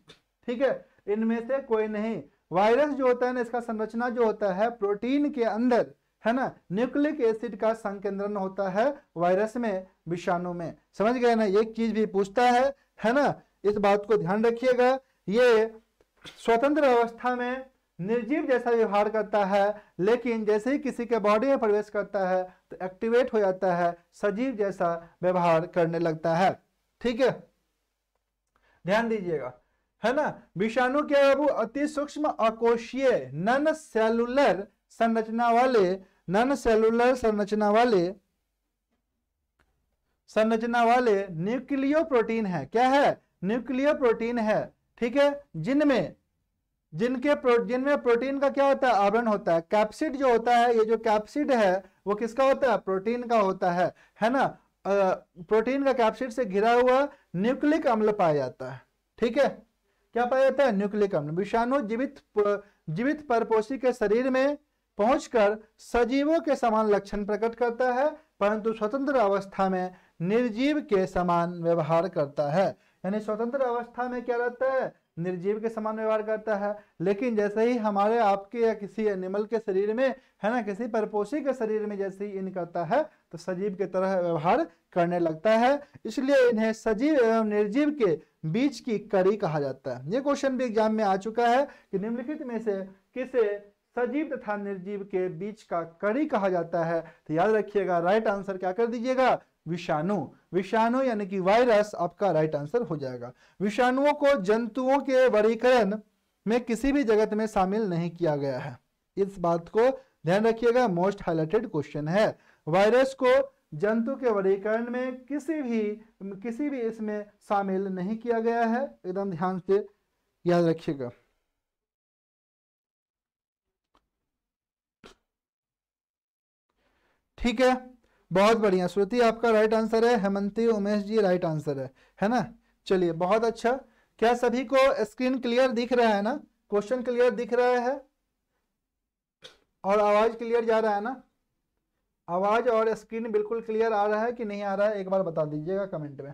ठीक है इनमें से कोई नहीं वायरस जो होता है ना इसका संरचना जो होता है प्रोटीन के अंदर है ना न्यूक्लिक एसिड का संकेंद्रण होता है वायरस में विषाणु में समझ गए ना एक चीज भी पूछता है है ना इस बात को ध्यान रखिएगा ये स्वतंत्र अवस्था में निर्जीव जैसा व्यवहार करता है लेकिन जैसे ही किसी के बॉडी में प्रवेश करता है तो एक्टिवेट हो जाता है सजीव जैसा व्यवहार करने लगता है ठीक है ध्यान दीजिएगा है ना विषाणु के अब अति सूक्ष्म अकोशीय नन सेलुलर संरचना वाले नन सेलुलर संरचना वाले संरचना वाले न्यूक्लियो प्रोटीन है क्या है न्यूक्लियर प्रोटीन है ठीक है जिनमें जिनके जिनमें प्रोटीन का क्या होता है आवरण होता है कैप्सिड जो होता है ये जो कैप्सिड है वो किसका होता है प्रोटीन का होता है है ना आ, प्रोटीन का कैप्सिड से घिरा हुआ न्यूक्लिक अम्ल पाया जाता है ठीक है क्या पाया जाता है न्यूक्लिक अम्ल विषाणु जीवित जीवित परपोषी के शरीर में पहुंचकर सजीवों के समान लक्षण प्रकट करता है परंतु स्वतंत्र अवस्था में निर्जीव के समान व्यवहार करता है यानी स्वतंत्र अवस्था में क्या रहता है निर्जीव के समान व्यवहार करता है लेकिन जैसे ही हमारे आपके या किसी एनिमल के शरीर में है ना किसी परपोषी के शरीर में जैसे ही इन करता है तो सजीव के तरह व्यवहार करने लगता है इसलिए इन्हें सजीव एवं निर्जीव के बीच की कड़ी कहा जाता है ये क्वेश्चन भी एग्जाम में आ चुका है कि निम्नलिखित में से किसे सजीव तथा निर्जीव के बीच का कड़ी कहा जाता है तो याद रखिएगा राइट आंसर क्या कर दीजिएगा विषाणु विषाणु यानी कि वायरस आपका राइट आंसर हो जाएगा विषाणुओं को जंतुओं के वर्गीकरण में किसी भी जगत में शामिल नहीं किया गया है इस बात को ध्यान रखिएगा मोस्ट हाईलाइटेड क्वेश्चन है वायरस को जंतु के वर्गीकरण में किसी भी किसी भी इसमें शामिल नहीं किया गया है एकदम ध्यान से याद रखिएगा ठीक है बहुत बढ़िया श्रुति आपका राइट आंसर है हेमंती उमेश जी राइट आंसर है है ना चलिए बहुत अच्छा क्या सभी को स्क्रीन क्लियर दिख रहा है ना क्वेश्चन क्लियर दिख रहा है और आवाज क्लियर जा रहा है ना आवाज और स्क्रीन बिल्कुल क्लियर आ रहा है कि नहीं आ रहा है एक बार बता दीजिएगा कमेंट में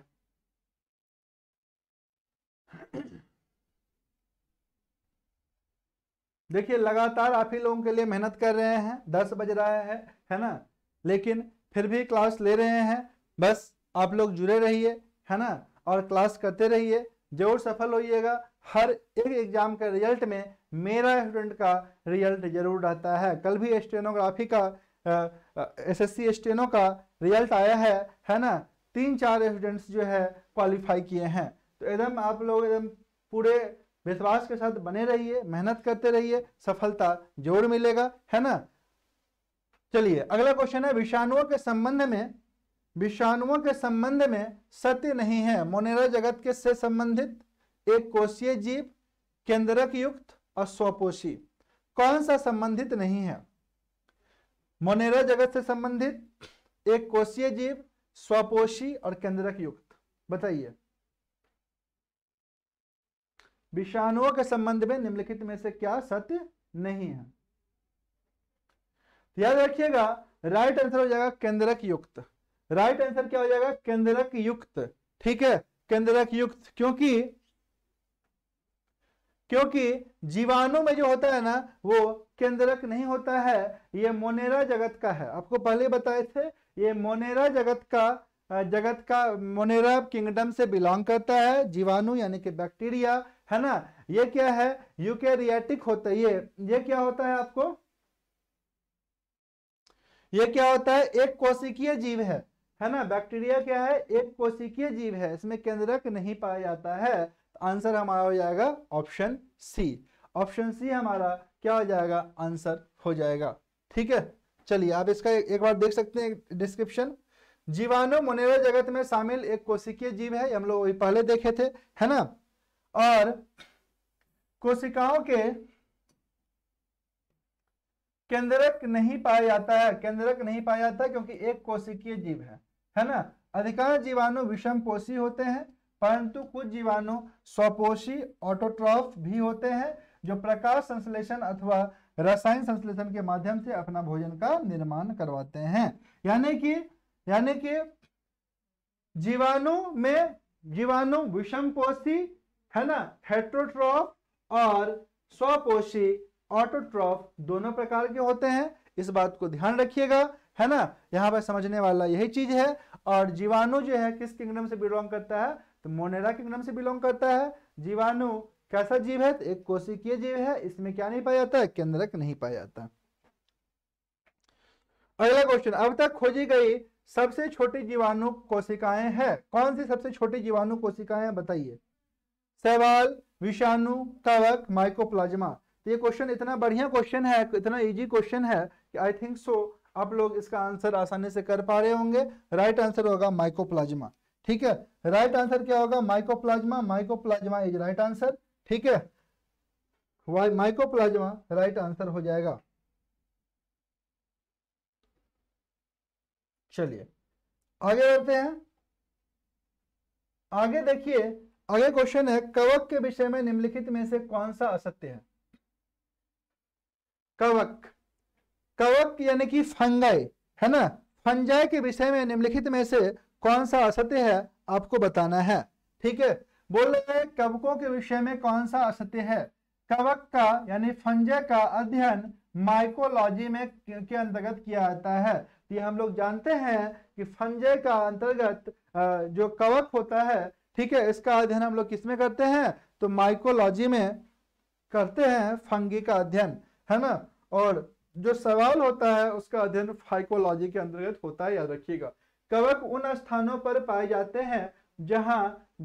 देखिए लगातार आप ही लोगों के लिए मेहनत कर रहे हैं दस बज रहा है है ना लेकिन फिर भी क्लास ले रहे हैं बस आप लोग जुड़े रहिए है ना और क्लास करते रहिए जरूर सफल होइएगा हर एक एग्जाम का रिजल्ट में मेरा स्टूडेंट का रिजल्ट जरूर रहता है कल भी स्टेनोग्राफी का एसएससी स्टेनो का रिजल्ट आया है है ना तीन चार स्टूडेंट्स जो है क्वालिफाई किए हैं तो एकदम आप लोग एकदम पूरे विश्वास के साथ बने रहिए मेहनत करते रहिए सफलता जरूर मिलेगा है ना चलिए अगला क्वेश्चन है विषाणुओं के संबंध में विषाणुओं के संबंध में सत्य नहीं है मोनेरा जगत के से संबंधित एक कोशीय जीव केंद्रक युक्त और स्वपोषी कौन सा संबंधित नहीं है मोनेरा जगत से संबंधित एक कोशीय जीव स्वपोषी और केंद्रक युक्त बताइए विषाणुओं के संबंध में निम्नलिखित में से क्या सत्य नहीं है तो याद रखिएगा राइट आंसर हो जाएगा केंद्रक युक्त राइट आंसर क्या हो जाएगा केंद्रक युक्त ठीक है केंद्रक युक्त क्योंकि क्योंकि जीवाणु में जो होता है ना वो केंद्रक नहीं होता है ये मोनेरा जगत का है आपको पहले बताए थे ये मोनेरा जगत का जगत का मोनेरा किंगडम से बिलोंग करता है जीवाणु यानी कि बैक्टीरिया है ना ये क्या है यूकेरियाटिक होता है ये ये क्या होता है आपको ये क्या होता है एक कोशिकीय जीव है है ना बैक्टीरिया क्या है एक कोशिकीय जीव है इसमें केंद्रक नहीं पाया जाता है तो आंसर हमारा हो जाएगा ऑप्शन सी ऑप्शन सी हमारा क्या हो जाएगा आंसर हो जाएगा ठीक है चलिए आप इसका एक, एक बार देख सकते हैं डिस्क्रिप्शन जीवाणु मोनेरा जगत में शामिल एक कोशिकीय जीव है हम लोग पहले देखे थे है ना और कोशिकाओं के केंद्रक नहीं पाया जाता है केंद्रक नहीं पाया जाता क्योंकि एक कोशिकीय जीव है है ना अधिकांश जीवाणु विषम पोषी होते हैं परंतु कुछ जीवाणु स्वपोषी ऑटोट्रॉफ भी होते हैं जो प्रकाश संश्लेषण अथवा रसायन संश्लेषण के माध्यम से अपना भोजन का निर्माण करवाते हैं यानी कि यानी कि जीवाणु में जीवाणु विषम पोषी है ना हेट्रोट्रॉफ और स्वपोषी ऑटोट्रॉफ दोनों प्रकार के होते हैं इस बात को ध्यान रखिएगा है ना यहाँ पर समझने वाला यही चीज है और जीवाणु जो है किस किंगडम से बिलोंग करता है तो मोनेरा किंगडम से बिलोंग करता है जीवाणु कैसा जीव है तो एक कोशिकीय जीव है इसमें क्या नहीं पाया जाता है केंद्रक नहीं पाया जाता अगला क्वेश्चन अब तक खोजी गई सबसे छोटी जीवाणु कोशिकाएं हैं कौन सी सबसे छोटी जीवाणु कोशिकाएं बताइए सवाल विषाणु कवक माइकोप्लाज्मा तो ये क्वेश्चन इतना बढ़िया क्वेश्चन है इतना इजी क्वेश्चन है कि आई थिंक सो आप लोग इसका आंसर आसानी से कर पा रहे होंगे राइट आंसर होगा माइकोप्लाज्मा ठीक है राइट आंसर क्या होगा mycoplasma mycoplasma is right answer ठीक है वाई माइकोप्लाज्मा राइट आंसर हो जाएगा चलिए आगे बढ़ते हैं आगे देखिए आगे क्वेश्चन है कवक के विषय में निम्नलिखित में से कौन सा असत्य है कवक कवक यानी कि फंगाई है ना फंजाई के विषय में निम्नलिखित में से कौन सा असत्य है आपको बताना है ठीक है बोल रहे हैं कवकों के विषय में कौन सा असत्य है कवक का यानी फंजय का अध्ययन माइकोलॉजी में के अंतर्गत किया जाता है तो ये हम लोग जानते हैं कि फंजय का अंतर्गत जो कवक होता है ठीक है इसका अध्ययन हम लोग किसमें करते हैं तो माइकोलॉजी में करते हैं फंगी का अध्ययन है ना और जो सवाल होता है उसका अध्ययन फाइकोलॉजी के अंतर्गत होता है याद रखिएगा कवक उन स्थानों पर पाए जाते हैं जहां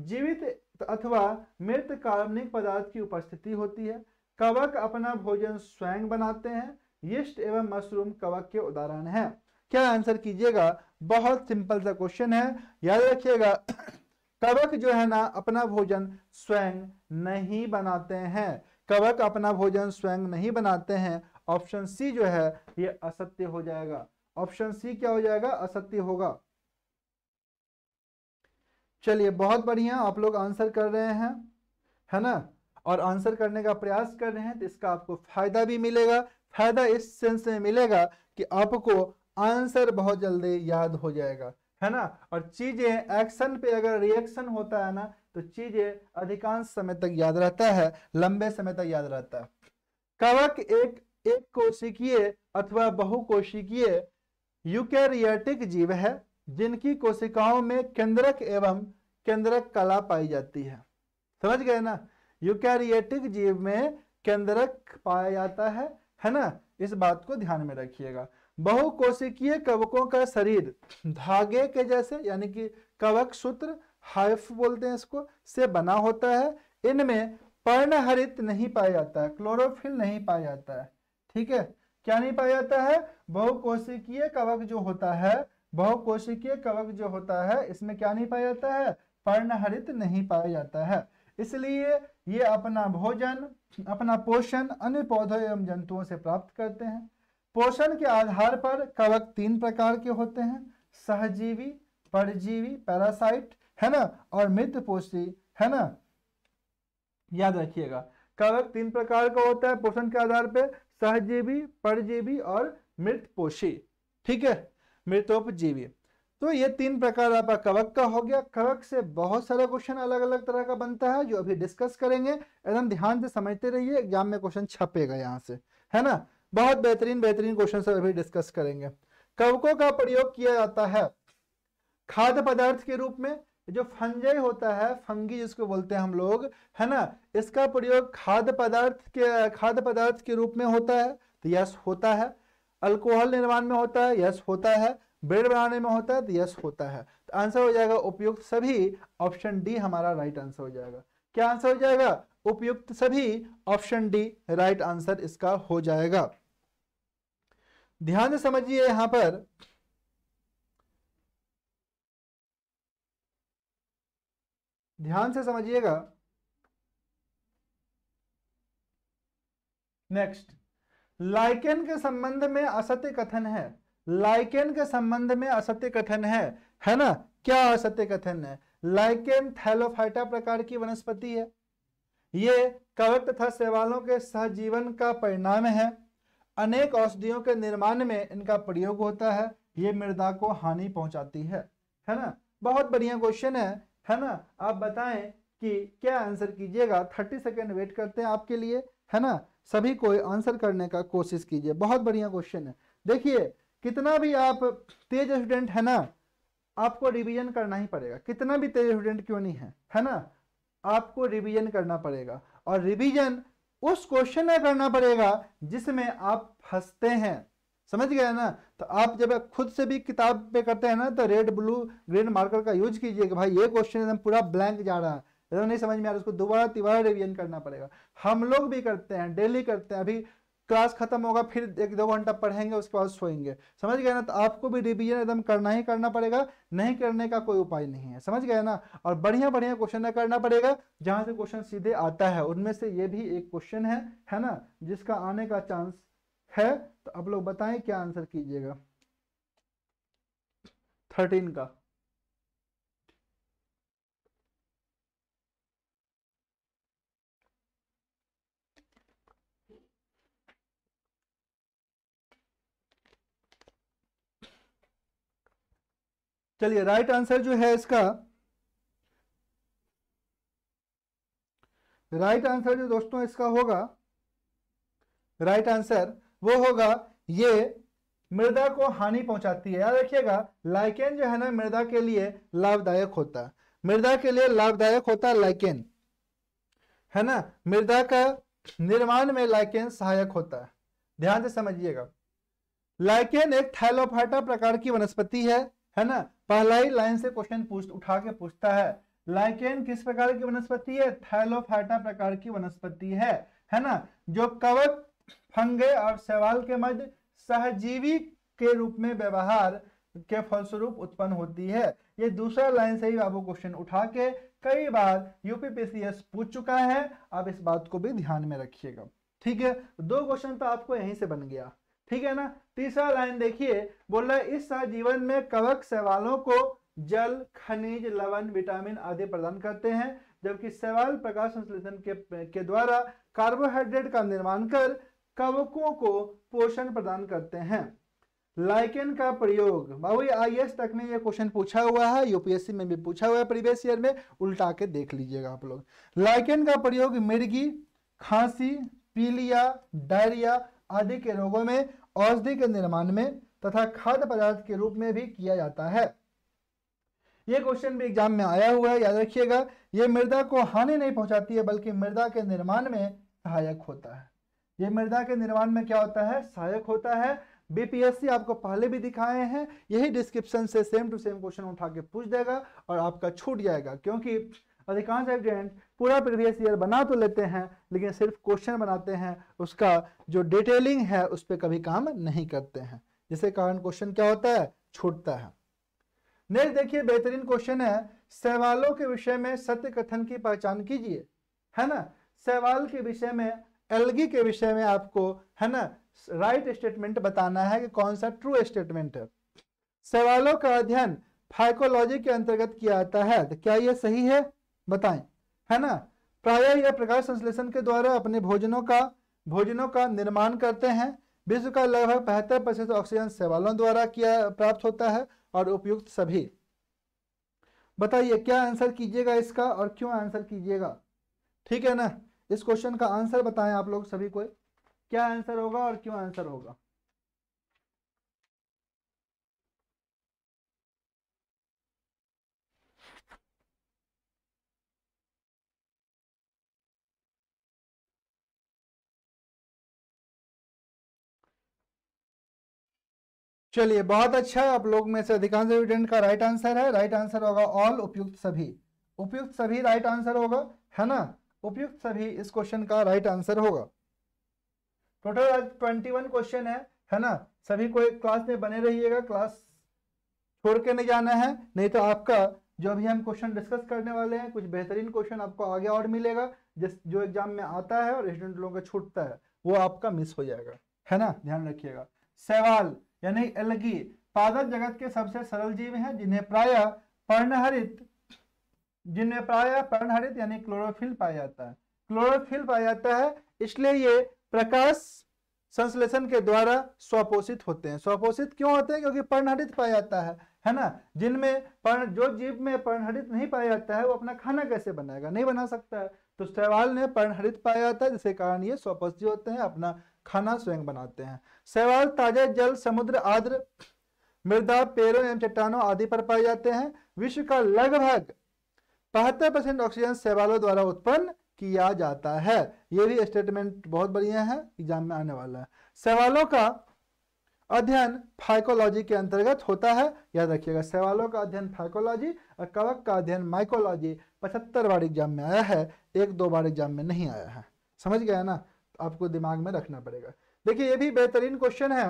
जीवित अथवा मृत कार्बनिक पदार्थ की उपस्थिति होती है कवक अपना भोजन स्वयं बनाते हैं यिष्ट एवं मशरूम कवक के उदाहरण है क्या आंसर कीजिएगा बहुत सिंपल सा क्वेश्चन है याद रखिएगा कवक जो है ना अपना भोजन स्वयं नहीं बनाते हैं कवक अपना भोजन स्वयं नहीं बनाते हैं ऑप्शन सी जो है ये असत्य हो जाएगा ऑप्शन सी क्या हो जाएगा असत्य होगा चलिए बहुत बढ़िया आप लोग आंसर कर रहे हैं है ना और आंसर करने का प्रयास कर रहे हैं तो इसका आपको फायदा भी मिलेगा फायदा इस सेंस में मिलेगा कि आपको आंसर बहुत जल्दी याद हो जाएगा है ना और चीजें एक्शन पे अगर रिएक्शन होता है ना तो चीजें अधिकांश समय तक याद रहता है लंबे समय तक याद रहता है कवक एक एक कोशिकीय अथवा बहुकोशिकीय यूकैरियोटिक जीव है जिनकी कोशिकाओं में केंद्रक एवं केंद्रक कला पाई जाती है समझ गए ना यूकैरियोटिक जीव में केंद्रक पाया जाता है है ना इस बात को ध्यान में रखिएगा बहुकोशिकीय कवकों का शरीर धागे के जैसे यानी कि कवक सूत्र हाइफ बोलते हैं इसको से बना होता है इनमें पर्णहरित नहीं पाया जाता है क्लोरोफिल नहीं पाया जाता है ठीक है क्या नहीं पाया जाता है बहुकोशिकीय कवक जो होता है बहुकोशिकीय कवक जो होता है इसमें क्या नहीं पाया जाता है पर्णहरित नहीं पाया जाता है इसलिए ये अपना भोजन अपना पोषण अन्य पौधों एवं जंतुओं से प्राप्त करते हैं पोषण के आधार पर कवक तीन प्रकार के होते हैं सहजीवी परजीवी पैरासाइट है ना और मित्र पोषी है ना याद रखिएगा कवक तीन प्रकार का होता है पोषण के आधार पे सहजीवी परजीवी और मृत पोषी ठीक है मृतोपजीवी तो ये तीन प्रकार आपका कवक का हो गया कवक से बहुत सारा क्वेश्चन अलग अलग तरह का बनता है जो अभी डिस्कस करेंगे एकदम ध्यान से समझते रहिए एग्जाम में क्वेश्चन छपेगा यहाँ से है ना बहुत बेहतरीन बेहतरीन क्वेश्चन सर अभी डिस्कस करेंगे कवकों का प्रयोग किया जाता है खाद्य पदार्थ के रूप में जो फंजय होता है फंगी जिसको बोलते हैं हम लोग है ना इसका प्रयोग खाद्य पदार्थ के खाद्य पदार्थ के रूप में होता है तो यस होता है अल्कोहल निर्माण में होता है यस होता है ब्रेड बनाने में होता है तो यस होता है तो आंसर हो जाएगा उपयुक्त सभी ऑप्शन डी हमारा राइट आंसर हो जाएगा क्या आंसर हो जाएगा उपयुक्त सभी ऑप्शन डी राइट आंसर इसका हो जाएगा ध्यान से समझिए यहां पर ध्यान से समझिएगा नेक्स्ट लाइकेन के संबंध में असत्य कथन है लाइकेन के संबंध में असत्य कथन है है ना क्या असत्य कथन है लाइकेन थैलोफाइटा प्रकार की वनस्पति है ये कवक तथा सेवालों के सहजीवन का परिणाम है अनेक औषधियों के निर्माण में इनका प्रयोग होता है ये मृदा को हानि पहुंचाती है है ना बहुत बढ़िया क्वेश्चन है है ना आप बताएं कि क्या आंसर कीजिएगा थर्टी सेकेंड वेट करते हैं आपके लिए है ना सभी को आंसर करने का कोशिश कीजिए बहुत बढ़िया क्वेश्चन है देखिए कितना भी आप तेज स्टूडेंट है ना आपको रिवीजन करना ही पड़ेगा कितना भी तेज स्टूडेंट क्यों नहीं है है ना आपको रिवीजन करना पड़ेगा और रिवीजन उस क्वेश्चन में करना पड़ेगा जिसमें आप फंसते हैं समझ गया ना तो आप जब खुद से भी किताब पे करते हैं ना तो रेड ब्लू ग्रीन मार्कर का यूज कीजिए कि भाई ये क्वेश्चन एकदम पूरा ब्लैंक जा रहा है एकदम नहीं समझ में आ रहा उसको दोबारा तिबारा रिविजन करना पड़ेगा हम लोग भी करते हैं डेली करते हैं अभी क्लास खत्म होगा फिर एक दो घंटा पढ़ेंगे उसके बाद सोएंगे समझ गए ना तो आपको भी रिविजन एकदम करना ही करना पड़ेगा नहीं करने का कोई उपाय नहीं है समझ गए ना और बढ़िया बढ़िया क्वेश्चन करना पड़ेगा जहाँ से क्वेश्चन सीधे आता है उनमें से ये भी एक क्वेश्चन है है ना जिसका आने का चांस है तो आप लोग बताएं क्या आंसर कीजिएगा थर्टीन का चलिए राइट आंसर जो है इसका राइट आंसर जो दोस्तों इसका होगा राइट आंसर वो होगा ये मृदा को हानि पहुंचाती है याद रखिएगा लाइकेन जो है ना मृदा के लिए लाभदायक होता है मृदा के लिए लाभदायक होता है लाइकेन है ना मृदा का निर्माण में लाइकेन सहायक होता है ध्यान से समझिएगा लाइकेन एक थैलोफाइटा प्रकार की वनस्पति है है ना पहला ही लाइन से क्वेश्चन पूछ उठा के पूछता है लाइकेन किस प्रकार की वनस्पति है थैलोफाइटा प्रकार की वनस्पति है है ना जो कवक फंगे और शैवाल के मध्य सहजीवी के रूप में व्यवहार के फलस्वरूप उत्पन्न होती है ये दूसरा लाइन से ही बाबू क्वेश्चन उठा के कई बार यूपीपीसीएस पूछ चुका है आप इस बात को भी ध्यान में रखिएगा ठीक है दो क्वेश्चन तो आपको यहीं से बन गया ठीक है ना तीसरा लाइन देखिए बोल रहा है इस जीवन में कवक सवालों को जल खनिज लवण विटामिन आदि प्रदान करते हैं जबकि सवाल प्रकाश संश्लेषण के, के द्वारा कार्बोहाइड्रेट का निर्माण कर कवकों को पोषण प्रदान करते हैं लाइकेन का प्रयोग बाबू आई एस तक में यह क्वेश्चन पूछा हुआ है यूपीएससी में भी पूछा हुआ है प्रीवियस ईयर में उल्टा के देख लीजिएगा आप लोग लाइकेन का प्रयोग मिर्गी खांसी पीलिया डायरिया आदि के रोगों में औषधि के निर्माण में तथा खाद्य पदार्थ के रूप में भी किया जाता है ये क्वेश्चन भी एग्जाम में आया हुआ है याद रखिएगा ये मृदा को हानि नहीं पहुंचाती है बल्कि मृदा के निर्माण में सहायक होता है ये मृदा के निर्माण में क्या होता है सहायक होता है बीपीएससी आपको पहले भी दिखाए हैं यही डिस्क्रिप्शन से सेम टू सेम क्वेश्चन उठा के पूछ देगा और आपका छूट जाएगा क्योंकि अधिकांश एग्जेंट पूरा प्रीवियस ईयर बना तो लेते हैं लेकिन सिर्फ क्वेश्चन बनाते हैं उसका जो डिटेलिंग है उस पर कभी काम नहीं करते हैं जिसके कारण क्वेश्चन क्या होता है छूटता है नेक्स्ट देखिए बेहतरीन क्वेश्चन है सहवालों के विषय में सत्य कथन की पहचान कीजिए है ना सहवाल के विषय में एलगी के विषय में आपको है ना राइट right स्टेटमेंट बताना है कि कौन सा ट्रू स्टेटमेंट है सवालों का अध्ययन फाइकोलॉजी के अंतर्गत किया जाता है तो क्या यह सही है बताएं है ना प्राय यह प्रकाश संश्लेषण के द्वारा अपने भोजनों का भोजनों का निर्माण करते हैं विश्व का लगभग बहत्तर प्रतिशत ऑक्सीजन सवालों द्वारा किया प्राप्त होता है और उपयुक्त सभी बताइए क्या आंसर कीजिएगा इसका और क्यों आंसर कीजिएगा ठीक है ना इस क्वेश्चन का आंसर बताएं आप लोग सभी को क्या आंसर होगा और क्यों आंसर होगा चलिए बहुत अच्छा है आप लोग में से अधिकांश स्टूडेंट का राइट आंसर है राइट आंसर होगा ऑल उपयुक्त सभी उपयुक्त सभी राइट आंसर होगा है ना उपयुक्त सभी इस क्वेश्चन का राइट आंसर होगा टोटल आज ट्वेंटी वन क्वेश्चन है है ना सभी को क्लास में बने रहिएगा क्लास छोड़ के नहीं जाना है नहीं तो आपका जो अभी हम क्वेश्चन डिस्कस करने वाले हैं कुछ बेहतरीन क्वेश्चन आपको आगे और मिलेगा जिस जो एग्जाम में आता है और स्टूडेंट लोगों का छूटता है वो आपका मिस हो जाएगा है ना ध्यान रखिएगा सवाल यानी एलगी पादर जगत के सबसे सरल जीव हैं जिन्हें प्राय पर्णहरित जिनमें प्राय प्रणहरित यानी क्लोरोफिल पाया जाता है क्लोरोफिल पाया जाता है इसलिए ये प्रकाश संश्लेषण के द्वारा स्वपोषित होते हैं स्वपोषित क्यों होते हैं क्योंकि पर्णहरित पाया जाता है है ना जिनमें पर्ण जो जीव में पर्णहरित नहीं पाया जाता है वो अपना खाना कैसे बनाएगा नहीं बना सकता है तो शैवाल में पर्णहरित पाया जाता है जिसके कारण ये स्वपोषित होते हैं अपना खाना स्वयं बनाते हैं शैवाल ताजा जल समुद्र आद्र मृदा पेड़ों एवं चट्टानों आदि पर पाए जाते हैं विश्व का लगभग बहत्तर परसेंट ऑक्सीजन सेवालों द्वारा उत्पन्न किया जाता है यह भी स्टेटमेंट बहुत बढ़िया है एग्जाम में आने वाला है सवालों का अध्ययन फाइकोलॉजी के अंतर्गत होता है याद रखिएगा सवालों का अध्ययन फाइकोलॉजी और कवक का अध्ययन माइकोलॉजी पचहत्तर बार एग्जाम में आया है एक दो बार एग्जाम में नहीं आया है समझ गया ना तो आपको दिमाग में रखना पड़ेगा देखिए ये भी बेहतरीन क्वेश्चन है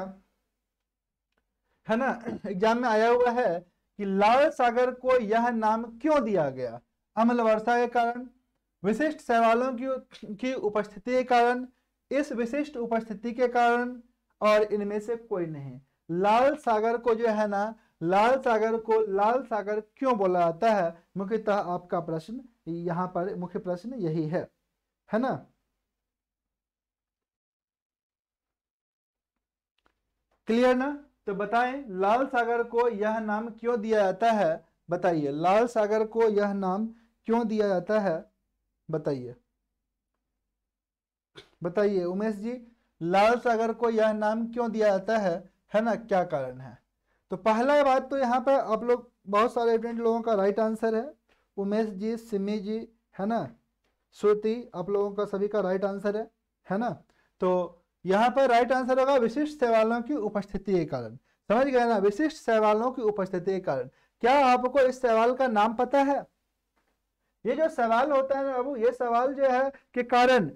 है ना एग्जाम में आया हुआ है कि लाल सागर को यह नाम क्यों दिया गया अम्ल वर्षा के कारण विशिष्ट सवालों की की उपस्थिति के कारण इस विशिष्ट उपस्थिति के कारण और इनमें से कोई नहीं लाल सागर को जो है ना लाल सागर को लाल सागर क्यों बोला जाता है मुख्यतः आपका प्रश्न यहाँ पर मुख्य प्रश्न यही है है ना क्लियर ना तो बताएं लाल सागर को यह नाम क्यों दिया जाता है बताइए लाल सागर को यह नाम क्यों दिया जाता है बताइए बताइए उमेश जी लाल सागर को यह नाम क्यों दिया जाता है है ना क्या कारण है तो पहला बात तो यहाँ पर आप लोग बहुत सारे स्टूडेंट लोगों का राइट आंसर है उमेश जी सिमी जी है ना श्रुति आप लोगों का सभी का राइट आंसर है है ना तो यहाँ पर राइट आंसर होगा विशिष्ट सवालों की उपस्थिति के कारण समझ गए ना विशिष्ट सवालों की उपस्थिति के कारण क्या आपको इस सवाल का नाम पता है ये जो सवाल होता है ना बाबू ये सवाल जो है कि कारण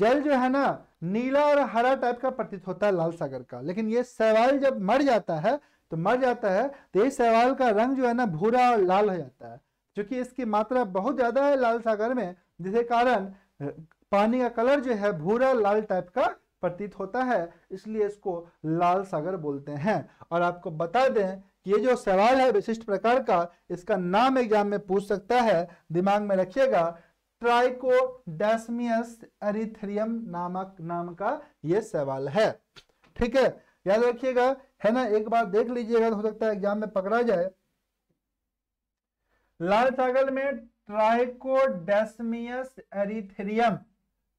जल जो है ना नीला और हरा टाइप का प्रतीत होता है लाल सागर का लेकिन ये सवाल जब मर जाता है तो मर जाता है तो ये सवाल का रंग जो है ना भूरा और लाल हो जाता है क्योंकि इसकी मात्रा बहुत ज्यादा है लाल सागर में जिसके कारण पानी का कलर जो है भूरा लाल टाइप का प्रतीत होता है इसलिए इसको लाल सागर बोलते हैं और आपको बता दें ये जो सवाल है विशिष्ट प्रकार का इसका नाम एग्जाम में पूछ सकता है दिमाग में रखिएगा ट्राइकोडेस्मियस एरिथ्रियम नामक नाम का ये सवाल है ठीक है याद रखिएगा है ना एक बार देख लीजिएगा तो हो सकता है एग्जाम में पकड़ा जाए लाल सागर में ट्राइकोडेसमियस एरिथ्रियम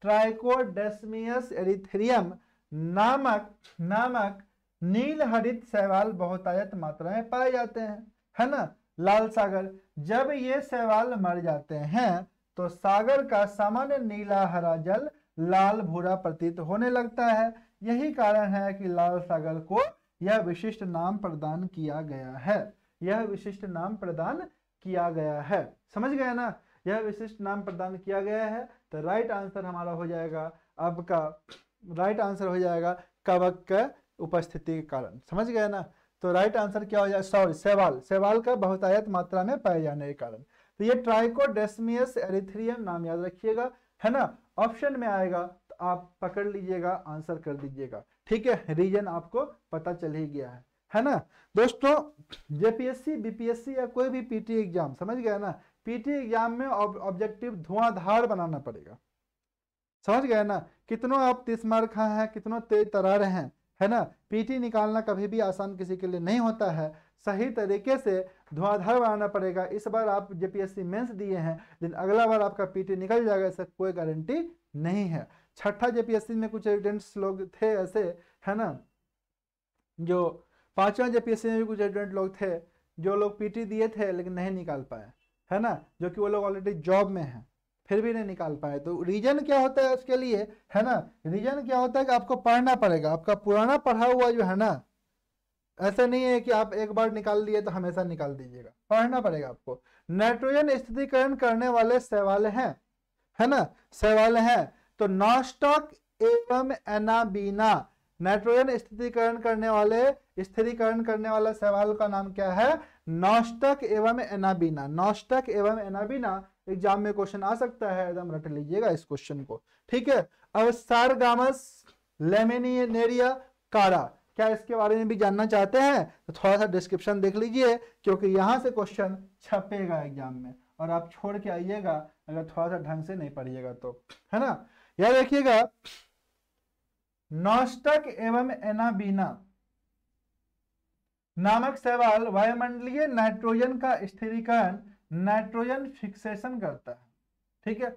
ट्राइकोडेसमियस एरिथ्रियम नामक नामक नील हरित सहवाल बहुतायत मात्रा में पाए जाते हैं है ना लाल सागर जब ये सहवाल मर जाते हैं तो सागर का सामान्य नीला हरा जल लाल भूरा प्रतीत होने लगता है यही कारण है कि लाल सागर को यह विशिष्ट नाम प्रदान किया गया है यह विशिष्ट नाम प्रदान किया गया है समझ गया ना यह विशिष्ट नाम प्रदान किया गया है तो राइट आंसर हमारा हो जाएगा अब का राइट आंसर हो जाएगा कवक का उपस्थिति के कारण समझ गए ना तो राइट आंसर क्या हो जाए सॉरी सेवाल सेवाल का बहुतायत मात्रा में पाए जाने के कारण तो ये ट्राइकोडेसमियस एरिथ्रियम नाम याद रखिएगा है ना ऑप्शन में आएगा तो आप पकड़ लीजिएगा आंसर कर दीजिएगा ठीक है रीजन आपको पता चल ही गया है है ना दोस्तों जेपीएससी बीपीएससी या कोई भी पीटी एग्जाम समझ गया ना पीटी एग्जाम में ऑब्जेक्टिव धुआंधार बनाना पड़ेगा समझ गया ना कितनों आप तीस मार खाए हैं कितनों तेज तरार हैं है ना पीटी निकालना कभी भी आसान किसी के लिए नहीं होता है सही तरीके से धुआंधार बनाना पड़ेगा इस बार आप जेपीएससी मेंस दिए हैं लेकिन अगला बार आपका पीटी निकल जाएगा इसका कोई गारंटी नहीं है छठा जेपीएससी में कुछ एविडेंट्स लोग थे ऐसे है ना जो पांचवा जेपीएससी में भी कुछ एविडेंट लोग थे जो लोग पीटी दिए थे लेकिन नहीं निकाल पाए है ना जो कि वो लोग ऑलरेडी जॉब में हैं फिर भी नहीं निकाल पाए तो रीजन क्या होता है उसके लिए है ना रीजन क्या होता है कि आपको पढ़ना पड़ेगा आपका पुराना पढ़ा हुआ जो है ना ऐसा नहीं है कि आप एक बार निकाल दिए तो हमेशा निकाल दीजिएगा पढ़ना पड़ेगा आपको नाइट्रोजन स्थितिकरण करने वाले सवाल हैं है ना सवाल हैं तो नॉस्टॉक एवं एनाबीना नाइट्रोजन स्थितिकरण करने वाले स्थिरीकरण करने वाला सवाल का नाम क्या है नॉस्टक एवं एनाबीना नॉस्टक एवं एनाबीना एग्जाम में क्वेश्चन आ सकता है एकदम तो रट लीजिएगा इस क्वेश्चन को ठीक है अब सारगामस लेमिनेरिया कारा क्या इसके बारे में भी जानना चाहते हैं तो थोड़ा सा डिस्क्रिप्शन देख लीजिए क्योंकि यहाँ से क्वेश्चन छपेगा एग्जाम में और आप छोड़ के आइएगा अगर थोड़ा सा ढंग से नहीं पढ़िएगा तो है ना याद रखिएगा नॉस्टक एवं एनाबीना नामक सवाल वायुमंडलीय नाइट्रोजन का स्थिरीकरण नाइट्रोजन फिक्सेशन करता है ठीक है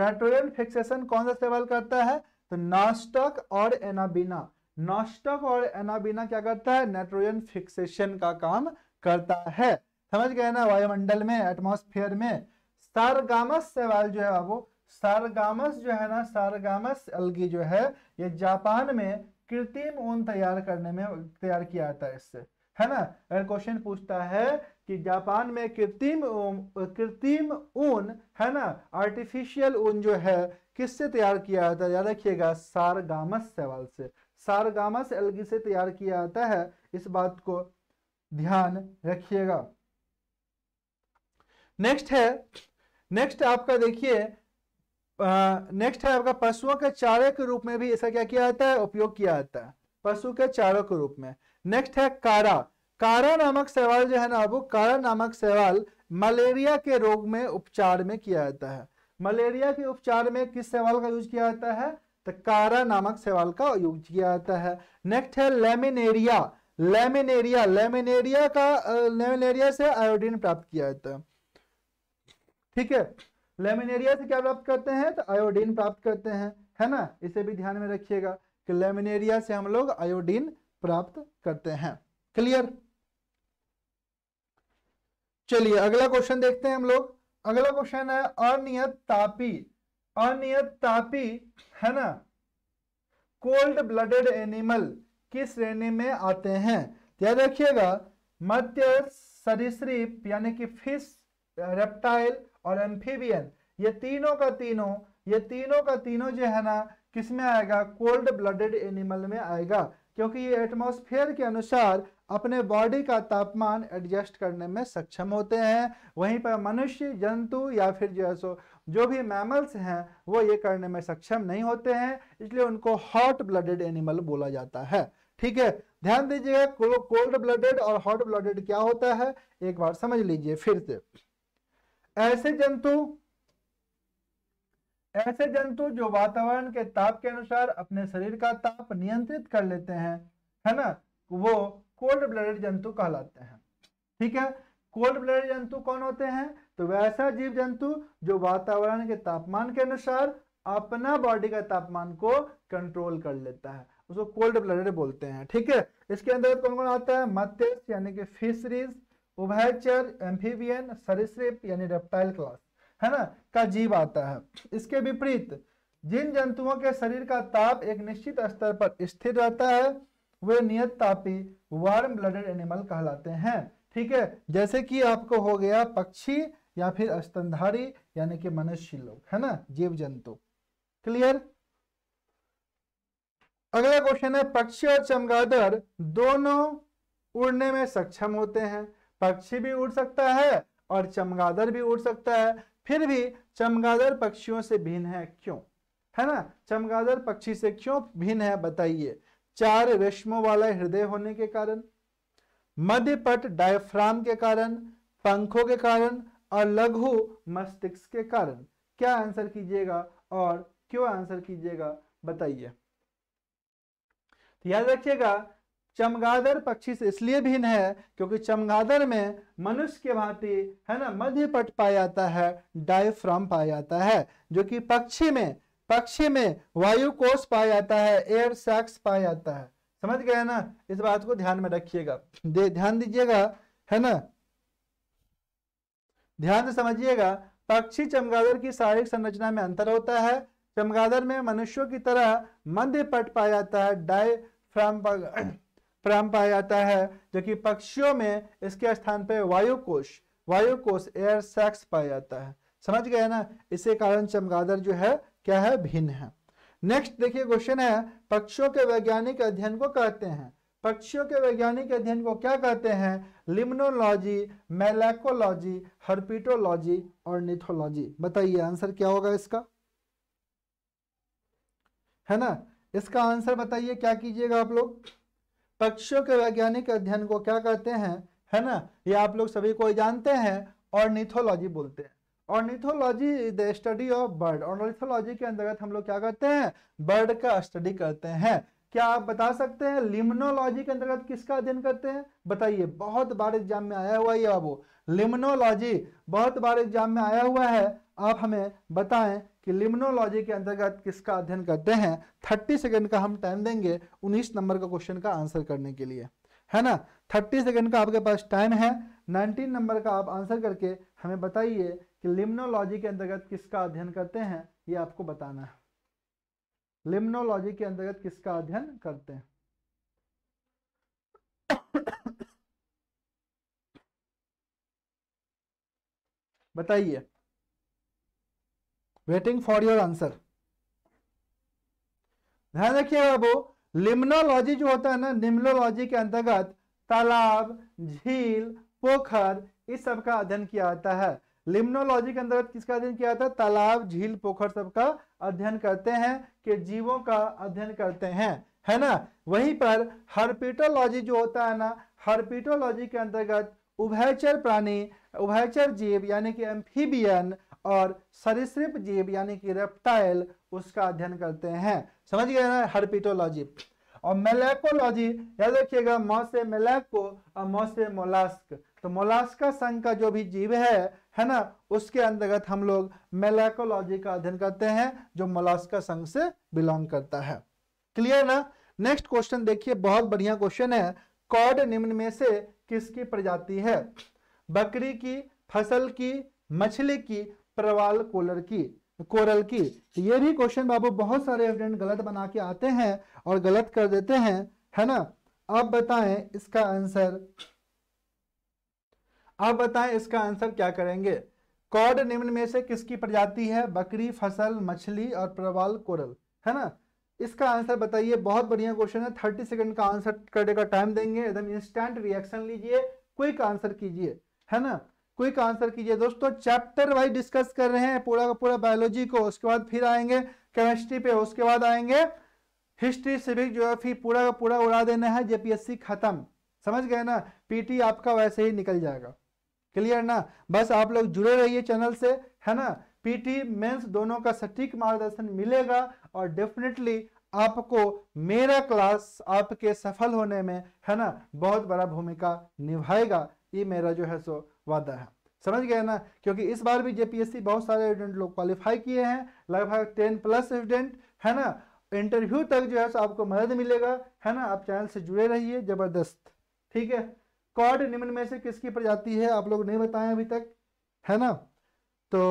नाइट्रोजन फिक्सेशन कौन सा सेवल करता है तो नॉस्टॉक और एनाबीना नॉस्टॉक और एनाबीना क्या करता है नाइट्रोजन फिक्सेशन का काम करता है समझ गए ना वायुमंडल में एटमोस्फेयर में सारगामस सेवाल जो है वो सारगामस जो है ना सारगामस अलगी जो है ये जापान में कृत्रिम ऊन तैयार करने में तैयार किया जाता है इससे है ना अगर क्वेश्चन पूछता है कि जापान में कृत्रिम कृत्रिम ऊन है ना आर्टिफिशियल ऊन जो है किससे तैयार किया जाता है याद रखिएगा सारगामस सवाल से सारगामस एलगी से तैयार किया जाता है इस बात को ध्यान रखिएगा नेक्स्ट है नेक्स्ट आपका देखिए नेक्स्ट है आपका पशुओं के चारे के रूप में भी इसका क्या किया जाता है उपयोग किया जाता है पशु के चारों के रूप में नेक्स्ट है कारा कारा नामक सवाल जो है ना अब कारा नामक सवाल मलेरिया के रोग में उपचार में किया जाता है मलेरिया के उपचार में किस सवाल का यूज किया जाता है तो कारा नामक सवाल का यूज किया जाता है नेक्स्ट है लेमिनेरिया लेमिनेरिया लेमिनेरिया का लेमिनेरिया से आयोडीन प्राप्त किया जाता है ठीक है लेमिनेरिया से क्या प्राप्त करते हैं तो आयोडीन प्राप्त करते हैं है ना इसे भी ध्यान में रखिएगा कि लेमिनेरिया से हम लोग आयोडीन प्राप्त करते हैं क्लियर चलिए अगला क्वेश्चन देखते हैं हम लोग अगला क्वेश्चन है अनियत तापी अनियत तापी है ना कोल्ड ब्लडेड एनिमल किस श्रेणी में आते हैं तो याद रखिएगा मध्य सरिश्रीप यानी कि फिश रेप्टाइल और एम्फीबियन ये तीनों का तीनों ये तीनों का तीनों जो है ना किस में आएगा कोल्ड ब्लडेड एनिमल में आएगा क्योंकि ये एटमोस्फेयर के अनुसार अपने बॉडी का तापमान एडजस्ट करने में सक्षम होते हैं वहीं पर मनुष्य जंतु या फिर जो है सो जो भी मैमल्स हैं वो ये करने में सक्षम नहीं होते हैं इसलिए उनको हॉट ब्लडेड एनिमल बोला जाता है ठीक है ध्यान दीजिएगा कोल्ड ब्लडेड और हॉट ब्लडेड क्या होता है एक बार समझ लीजिए फिर से ऐसे जंतु ऐसे जंतु जो वातावरण के ताप के अनुसार अपने शरीर का ताप नियंत्रित कर लेते हैं है ना वो कोल्ड ब्लडेड जंतु कहलाते हैं ठीक है कोल्ड ब्लडेड जंतु कौन होते हैं तो वैसा जीव जंतु जो वातावरण के तापमान के अनुसार अपना बॉडी का तापमान को कंट्रोल कर लेता है उसको कोल्ड ब्लडेड बोलते हैं ठीक है इसके अंदर कौन कौन आता है मत्स्य यानी कि फिशरीज उभयचर एम्फीबियन सरिसप यानी रेप्टाइल क्लास है ना का जीव आता है इसके विपरीत जिन जंतुओं के शरीर का ताप एक निश्चित स्तर पर स्थिर रहता है वे नियत तापी वार्म ब्लडेड एनिमल कहलाते हैं ठीक है जैसे कि आपको हो गया पक्षी या फिर स्तनधारी यानी कि मनुष्य लोग है ना जीव जंतु क्लियर अगला क्वेश्चन है पक्षी और चमगादड़ दोनों उड़ने में सक्षम होते हैं पक्षी भी उड़ सकता है और चमगादड़ भी उड़ सकता है फिर भी चमगादड़ पक्षियों से भिन्न है क्यों है ना चमगादड़ पक्षी से क्यों भिन्न है बताइए चार रेशमों वाला हृदय होने के कारण मध्य पट डायफ्राम के कारण पंखों के कारण और लघु मस्तिष्क के कारण क्या आंसर कीजिएगा और क्यों आंसर कीजिएगा बताइए तो याद रखिएगा चमगादड़ पक्षी से इसलिए भिन्न है क्योंकि चमगादड़ में मनुष्य के भांति है ना मध्य पट पाया जाता है डायफ्राम पाया जाता है जो कि पक्षी में पक्षी में वायु कोष पाया जाता है एयर सैक्स पाया जाता है समझ गए ना इस बात को ध्यान में रखिएगा ध्यान दीजिएगा है ना ध्यान से समझिएगा पक्षी चमगादड़ की शारीरिक संरचना में अंतर होता है चमगादड़ में मनुष्यों की तरह मध्य पट पाया जाता है डाय फ्राम पाया जाता है जबकि पक्षियों में इसके स्थान पर वायु वायुकोष वायु एयर सैक्स पाया जाता है समझ गए ना इसी कारण चमगादड़ जो है क्या है भिन्न है नेक्स्ट देखिए क्वेश्चन है पक्षियों के वैज्ञानिक अध्ययन को कहते हैं पक्षियों के वैज्ञानिक अध्ययन को क्या कहते हैं लिम्नोलॉजी मेलेकोलॉजी हर्पिटोलॉजी और निथोलॉजी बताइए आंसर क्या होगा इसका है ना इसका आंसर बताइए क्या कीजिएगा आप लोग पक्षियों के वैज्ञानिक अध्ययन को क्या कहते हैं है ना ये आप लोग सभी कोई जानते हैं और निथोलॉजी बोलते हैं ornithology the study of bird ornithology के अंतर्गत हम लोग क्या करते हैं बर्ड का स्टडी करते हैं क्या आप बता सकते हैं लिम्नोलॉजी के अंतर्गत किसका अध्ययन करते हैं बताइए बहुत बार एग्जाम में आया हुआ है बाबू लिम्नोलॉजी बहुत बार एग्जाम में आया हुआ है आप हमें बताएं कि लिम्नोलॉजी के अंतर्गत किसका अध्ययन करते हैं थर्टी सेकेंड का हम टाइम देंगे उन्नीस नंबर का क्वेश्चन का आंसर करने के लिए है ना थर्टी सेकेंड का आपके पास टाइम है नाइनटीन नंबर का आप आंसर करके हमें बताइए कि लिम्नोलॉजी के अंतर्गत किसका अध्ययन करते हैं ये आपको बताना है लिम्नोलॉजी के अंतर्गत किसका अध्ययन करते हैं बताइए वेटिंग फॉर योर आंसर ध्यान रखिएगा बाबू लिम्नोलॉजी जो होता है ना निम्नोलॉजी के अंतर्गत तालाब झील पोखर इस सब का अध्ययन किया जाता है लिम्नोलॉजी के अंतर्गत किसका अध्ययन किया जाता है तालाब झील पोखर सबका अध्ययन करते हैं कि जीवों का अध्ययन करते हैं है ना वहीं पर हर्पिटोलॉजी जो होता है ना हर्पिटोलॉजी के अंतर्गत उभयचर प्राणी उभयचर जीव यानी कि एम्फीबियन और सरिसृप जीव यानी कि रेप्टाइल उसका अध्ययन करते हैं समझ गए ना हर्पिटोलॉजी और मेलेकोलॉजी याद रखिएगा मौ से मेलेको और मौ से मोलास्क तो मोलास्का संघ का जो भी जीव है है ना उसके अंतर्गत हम लोग मेलेकोलॉजी का अध्ययन करते हैं जो मोलास्का संघ से बिलोंग करता है क्लियर ना नेक्स्ट क्वेश्चन देखिए बहुत बढ़िया क्वेश्चन है कॉड निम्न में से किसकी प्रजाति है बकरी की फसल की मछली की प्रवाल कोलर की कोरल की तो ये भी क्वेश्चन बाबू बहुत सारे स्टूडेंट गलत बना के आते हैं और गलत कर देते हैं है ना अब बताएं इसका आंसर अब बताएं इसका आंसर क्या करेंगे कॉड निम्न में से किसकी प्रजाति है बकरी फसल मछली और प्रवाल कोरल है ना इसका आंसर बताइए बहुत बढ़िया क्वेश्चन है थर्टी सेकंड का आंसर करने का टाइम देंगे एकदम इंस्टेंट रिएक्शन लीजिए क्विक आंसर कीजिए है ना क्विक आंसर कीजिए दोस्तों चैप्टर वाइज डिस्कस कर रहे हैं पूरा का पूरा बायोलॉजी को उसके बाद फिर आएंगे केमिस्ट्री पे उसके बाद आएंगे हिस्ट्री सिविक ज्योग्राफी पूरा का पूरा उड़ा देना है जेपीएससी खत्म समझ गए ना पीटी आपका वैसे ही निकल जाएगा क्लियर ना बस आप लोग जुड़े रहिए चैनल से है ना पीटी मेंस दोनों का सटीक मार्गदर्शन मिलेगा और डेफिनेटली आपको मेरा क्लास आपके सफल होने में है ना बहुत बड़ा भूमिका निभाएगा ये मेरा जो है सो वादा है समझ गए ना क्योंकि इस बार भी जेपीएससी बहुत सारे स्टूडेंट लोग क्वालिफाई किए हैं लगभग टेन प्लस स्टूडेंट है ना इंटरव्यू तक जो है सो आपको मदद मिलेगा है ना आप चैनल से जुड़े रहिए जबरदस्त ठीक है कॉड निम्न में से किसकी प्रजाति है आप लोग नहीं बताए अभी तक है ना तो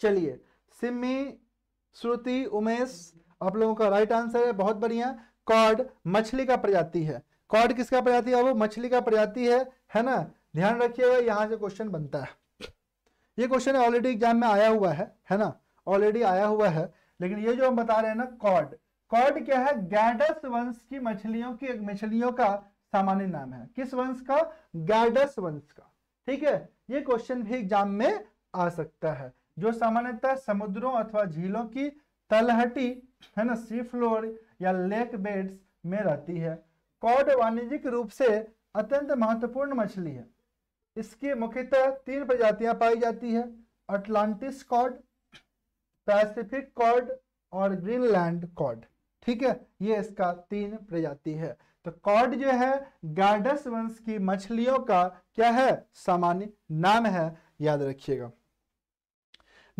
चलिए सिमी श्रुति उमेश आप लोगों का राइट आंसर है बहुत बढ़िया कॉड मछली का प्रजाति है कॉड किसका प्रजाति है वो मछली का प्रजाति है है ना ध्यान रखिएगा यहाँ से क्वेश्चन बनता है ये क्वेश्चन ऑलरेडी एग्जाम में आया हुआ है है ना ऑलरेडी आया हुआ है लेकिन ये जो हम बता रहे हैं ना कॉड कॉड क्या है गैडस वंश की मछलियों की मछलियों का सामान्य नाम है किस वंश का गैडस वंश का ठीक है ये क्वेश्चन भी एग्जाम में आ सकता है जो सामान्यतः समुद्रों अथवा झीलों की तलहटी है ना सी फ्लोर या लेक बेड्स में रहती है कॉड वाणिज्यिक रूप से अत्यंत महत्वपूर्ण मछली है इसकी मुख्यतः तीन प्रजातियां पाई जाती है अटलांटिस कॉड पैसिफिक कॉड और ग्रीनलैंड कॉड ठीक है ये इसका तीन प्रजाति है तो कॉड जो है गार्डस वंश की मछलियों का क्या है सामान्य नाम है याद रखिएगा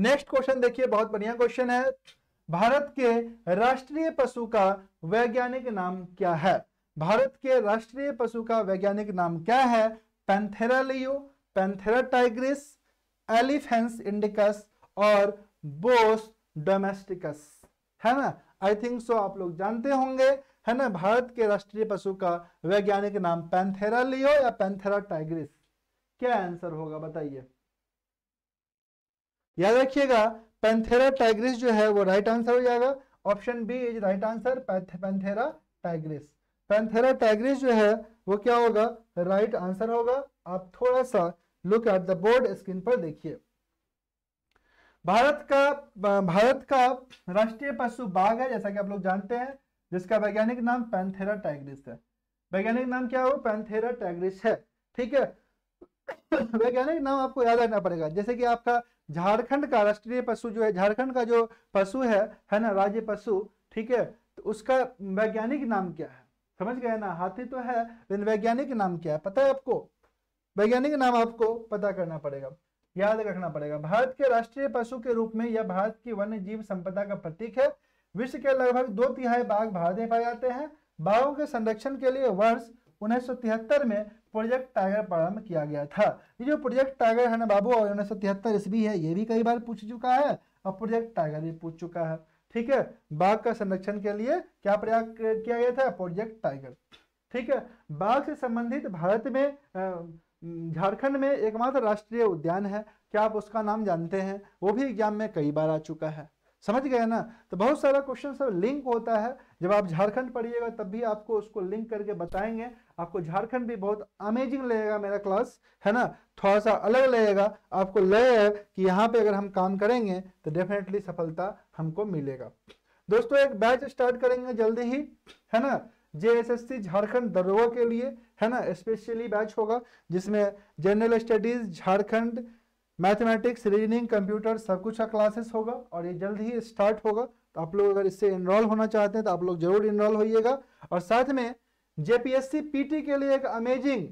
नेक्स्ट क्वेश्चन देखिए बहुत बढ़िया क्वेश्चन है भारत के राष्ट्रीय पशु का वैज्ञानिक नाम क्या है भारत के राष्ट्रीय पशु का वैज्ञानिक नाम क्या है panthera leo panthera tigris elephas indicus और बोस डोमेस्टिकस है ना आई थिंक सो आप लोग जानते होंगे है ना भारत के राष्ट्रीय पशु का वैज्ञानिक नाम पेंथेरा लियो या पेंथेरा टाइग्रिस क्या आंसर होगा बताइए याद रखिएगा पेंथेरा टाइग्रिस जो है वो राइट आंसर हो जाएगा option B is right answer panthera tigris panthera tigris जो है वो क्या होगा राइट आंसर होगा आप थोड़ा सा look at the board screen पर देखिए भारत का भारत का राष्ट्रीय पशु बाघ है जैसा कि आप लोग जानते हैं जिसका वैज्ञानिक नाम पैंथेरा टाइग्रिस है वैज्ञानिक नाम क्या हो पैंथेरा टाइग्रिस है ठीक है वैज्ञानिक नाम आपको याद रखना पड़ेगा जैसे कि आपका झारखंड का राष्ट्रीय पशु जो है झारखंड का जो पशु है है ना राज्य पशु ठीक है तो उसका वैज्ञानिक नाम क्या है समझ गए ना हाथी तो है लेकिन वैज्ञानिक नाम क्या है पता है आपको वैज्ञानिक नाम आपको पता करना पड़ेगा याद रखना पड़ेगा भारत के राष्ट्रीय पशु के रूप में यह भारत की वन्य जीव संपदा का प्रतीक है विश्व के लगभग दो तिहाई बाघ भारत में पाए जाते हैं बाघों के संरक्षण के लिए वर्ष उन्नीस में प्रोजेक्ट टाइगर प्रारंभ किया गया था ये जो प्रोजेक्ट टाइगर है ना बाबू और उन्नीस सौ तिहत्तर ईस्वी है ये भी कई बार पूछ चुका है और प्रोजेक्ट टाइगर भी पूछ चुका है ठीक है बाघ का संरक्षण के लिए क्या प्रयास किया गया था प्रोजेक्ट टाइगर ठीक है बाघ से संबंधित भारत में झारखंड में एकमात्र राष्ट्रीय उद्यान है क्या आप उसका नाम जानते हैं वो भी एग्जाम में कई बार आ चुका है समझ गए ना तो बहुत सारा क्वेश्चन सर लिंक होता है जब आप झारखंड पढ़िएगा तब भी आपको उसको लिंक करके बताएंगे आपको झारखंड भी बहुत अमेजिंग लगेगा मेरा क्लास है ना थोड़ा सा अलग लगेगा आपको लगेगा कि यहाँ पे अगर हम काम करेंगे तो डेफिनेटली सफलता हमको मिलेगा दोस्तों एक बैच स्टार्ट करेंगे जल्दी ही है ना जे झारखंड दरोगा के लिए है ना स्पेशली बैच होगा जिसमें general studies Jharkhand mathematics reasoning computer सब कुछ का क्लासेस होगा और ये जल्द ही स्टार्ट होगा तो आप लोग अगर इससे इनरोल होना चाहते हैं तो आप लोग जरूर इनरोल होइएगा और साथ में जेपीएससी पीटी के लिए एक अमेजिंग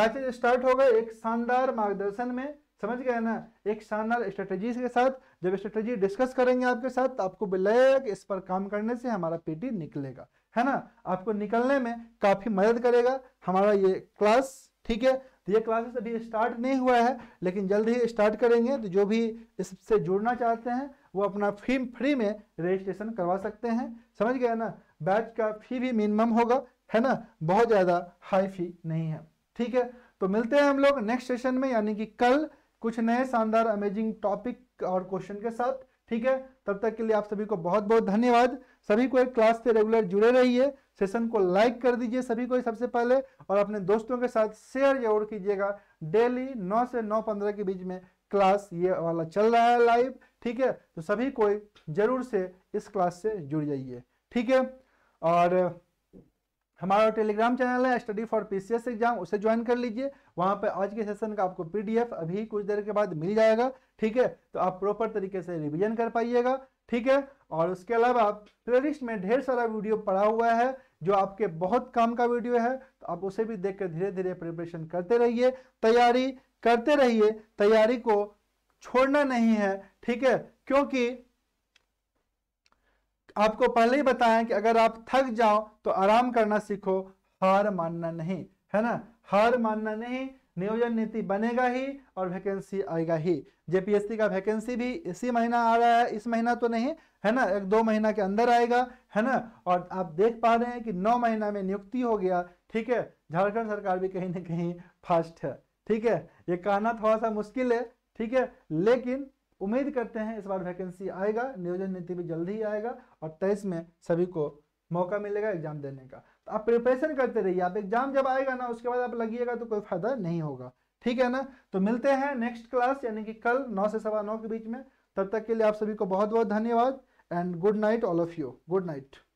बैचेज स्टार्ट होगा एक शानदार मार्गदर्शन में समझ गए ना एक शानदार स्ट्रेटेजी के साथ जब स्ट्रेटेजी डिस्कस करेंगे आपके साथ तो आपको कि इस पर काम करने से हमारा पीटी निकलेगा है ना आपको निकलने में काफ़ी मदद करेगा हमारा ये क्लास ठीक है तो ये क्लासेस अभी स्टार्ट नहीं हुआ है लेकिन जल्द ही स्टार्ट करेंगे तो जो भी इससे जुड़ना चाहते हैं वो अपना फी फ्री में रजिस्ट्रेशन करवा सकते हैं समझ गया ना बैच का फी भी मिनिमम होगा है ना बहुत ज़्यादा हाई फी नहीं है ठीक है तो मिलते हैं हम लोग नेक्स्ट सेशन में यानी कि कल कुछ नए शानदार अमेजिंग टॉपिक और क्वेश्चन के साथ ठीक है तब तक के लिए आप सभी को बहुत बहुत धन्यवाद सभी को एक क्लास से रेगुलर जुड़े रहिए सेशन को लाइक कर दीजिए सभी को सबसे पहले और अपने दोस्तों के साथ शेयर जरूर कीजिएगा डेली 9 से पंद्रह के बीच में क्लास ये वाला चल रहा है लाइव ठीक है तो सभी कोई जरूर से इस क्लास से जुड़ जाइए ठीक है और हमारा टेलीग्राम चैनल है स्टडी फॉर पीसीएस एग्जाम उसे ज्वाइन कर लीजिए वहां पर आज के सेशन का आपको पीडीएफ अभी कुछ देर के बाद मिल जाएगा ठीक है तो आप प्रॉपर तरीके से रिवीजन कर पाइएगा ठीक है और उसके अलावा प्लेलिस्ट में ढेर सारा वीडियो पड़ा हुआ है जो आपके बहुत काम का वीडियो है तो आप उसे भी देख कर धीरे धीरे प्रिपरेशन करते रहिए तैयारी करते रहिए तैयारी को छोड़ना नहीं है ठीक है क्योंकि आपको पहले ही बताया कि अगर आप थक जाओ तो आराम करना सीखो हार मानना नहीं है ना हार मानना नहीं नियोजन नीति बनेगा ही और वैकेंसी आएगा ही जेपीएससी का वैकेंसी भी इसी महीना आ रहा है इस महीना तो नहीं है ना एक दो महीना के अंदर आएगा है ना और आप देख पा रहे हैं कि नौ महीना में नियुक्ति हो गया ठीक है झारखंड सरकार भी कहीं ना कहीं फास्ट है ठीक है ये कहना थोड़ा सा मुश्किल है ठीक है लेकिन उम्मीद करते हैं इस बार वैकेंसी आएगा नियोजन नीति भी जल्दी ही आएगा और तेईस में सभी को मौका मिलेगा एग्जाम देने का आप प्रिपरेशन करते रहिए आप एग्जाम जब आएगा ना उसके बाद आप लगिएगा तो कोई फायदा नहीं होगा ठीक है ना तो मिलते हैं नेक्स्ट क्लास यानी कि कल नौ से सवा नौ के बीच में तब तक के लिए आप सभी को बहुत बहुत धन्यवाद and good night all of you good night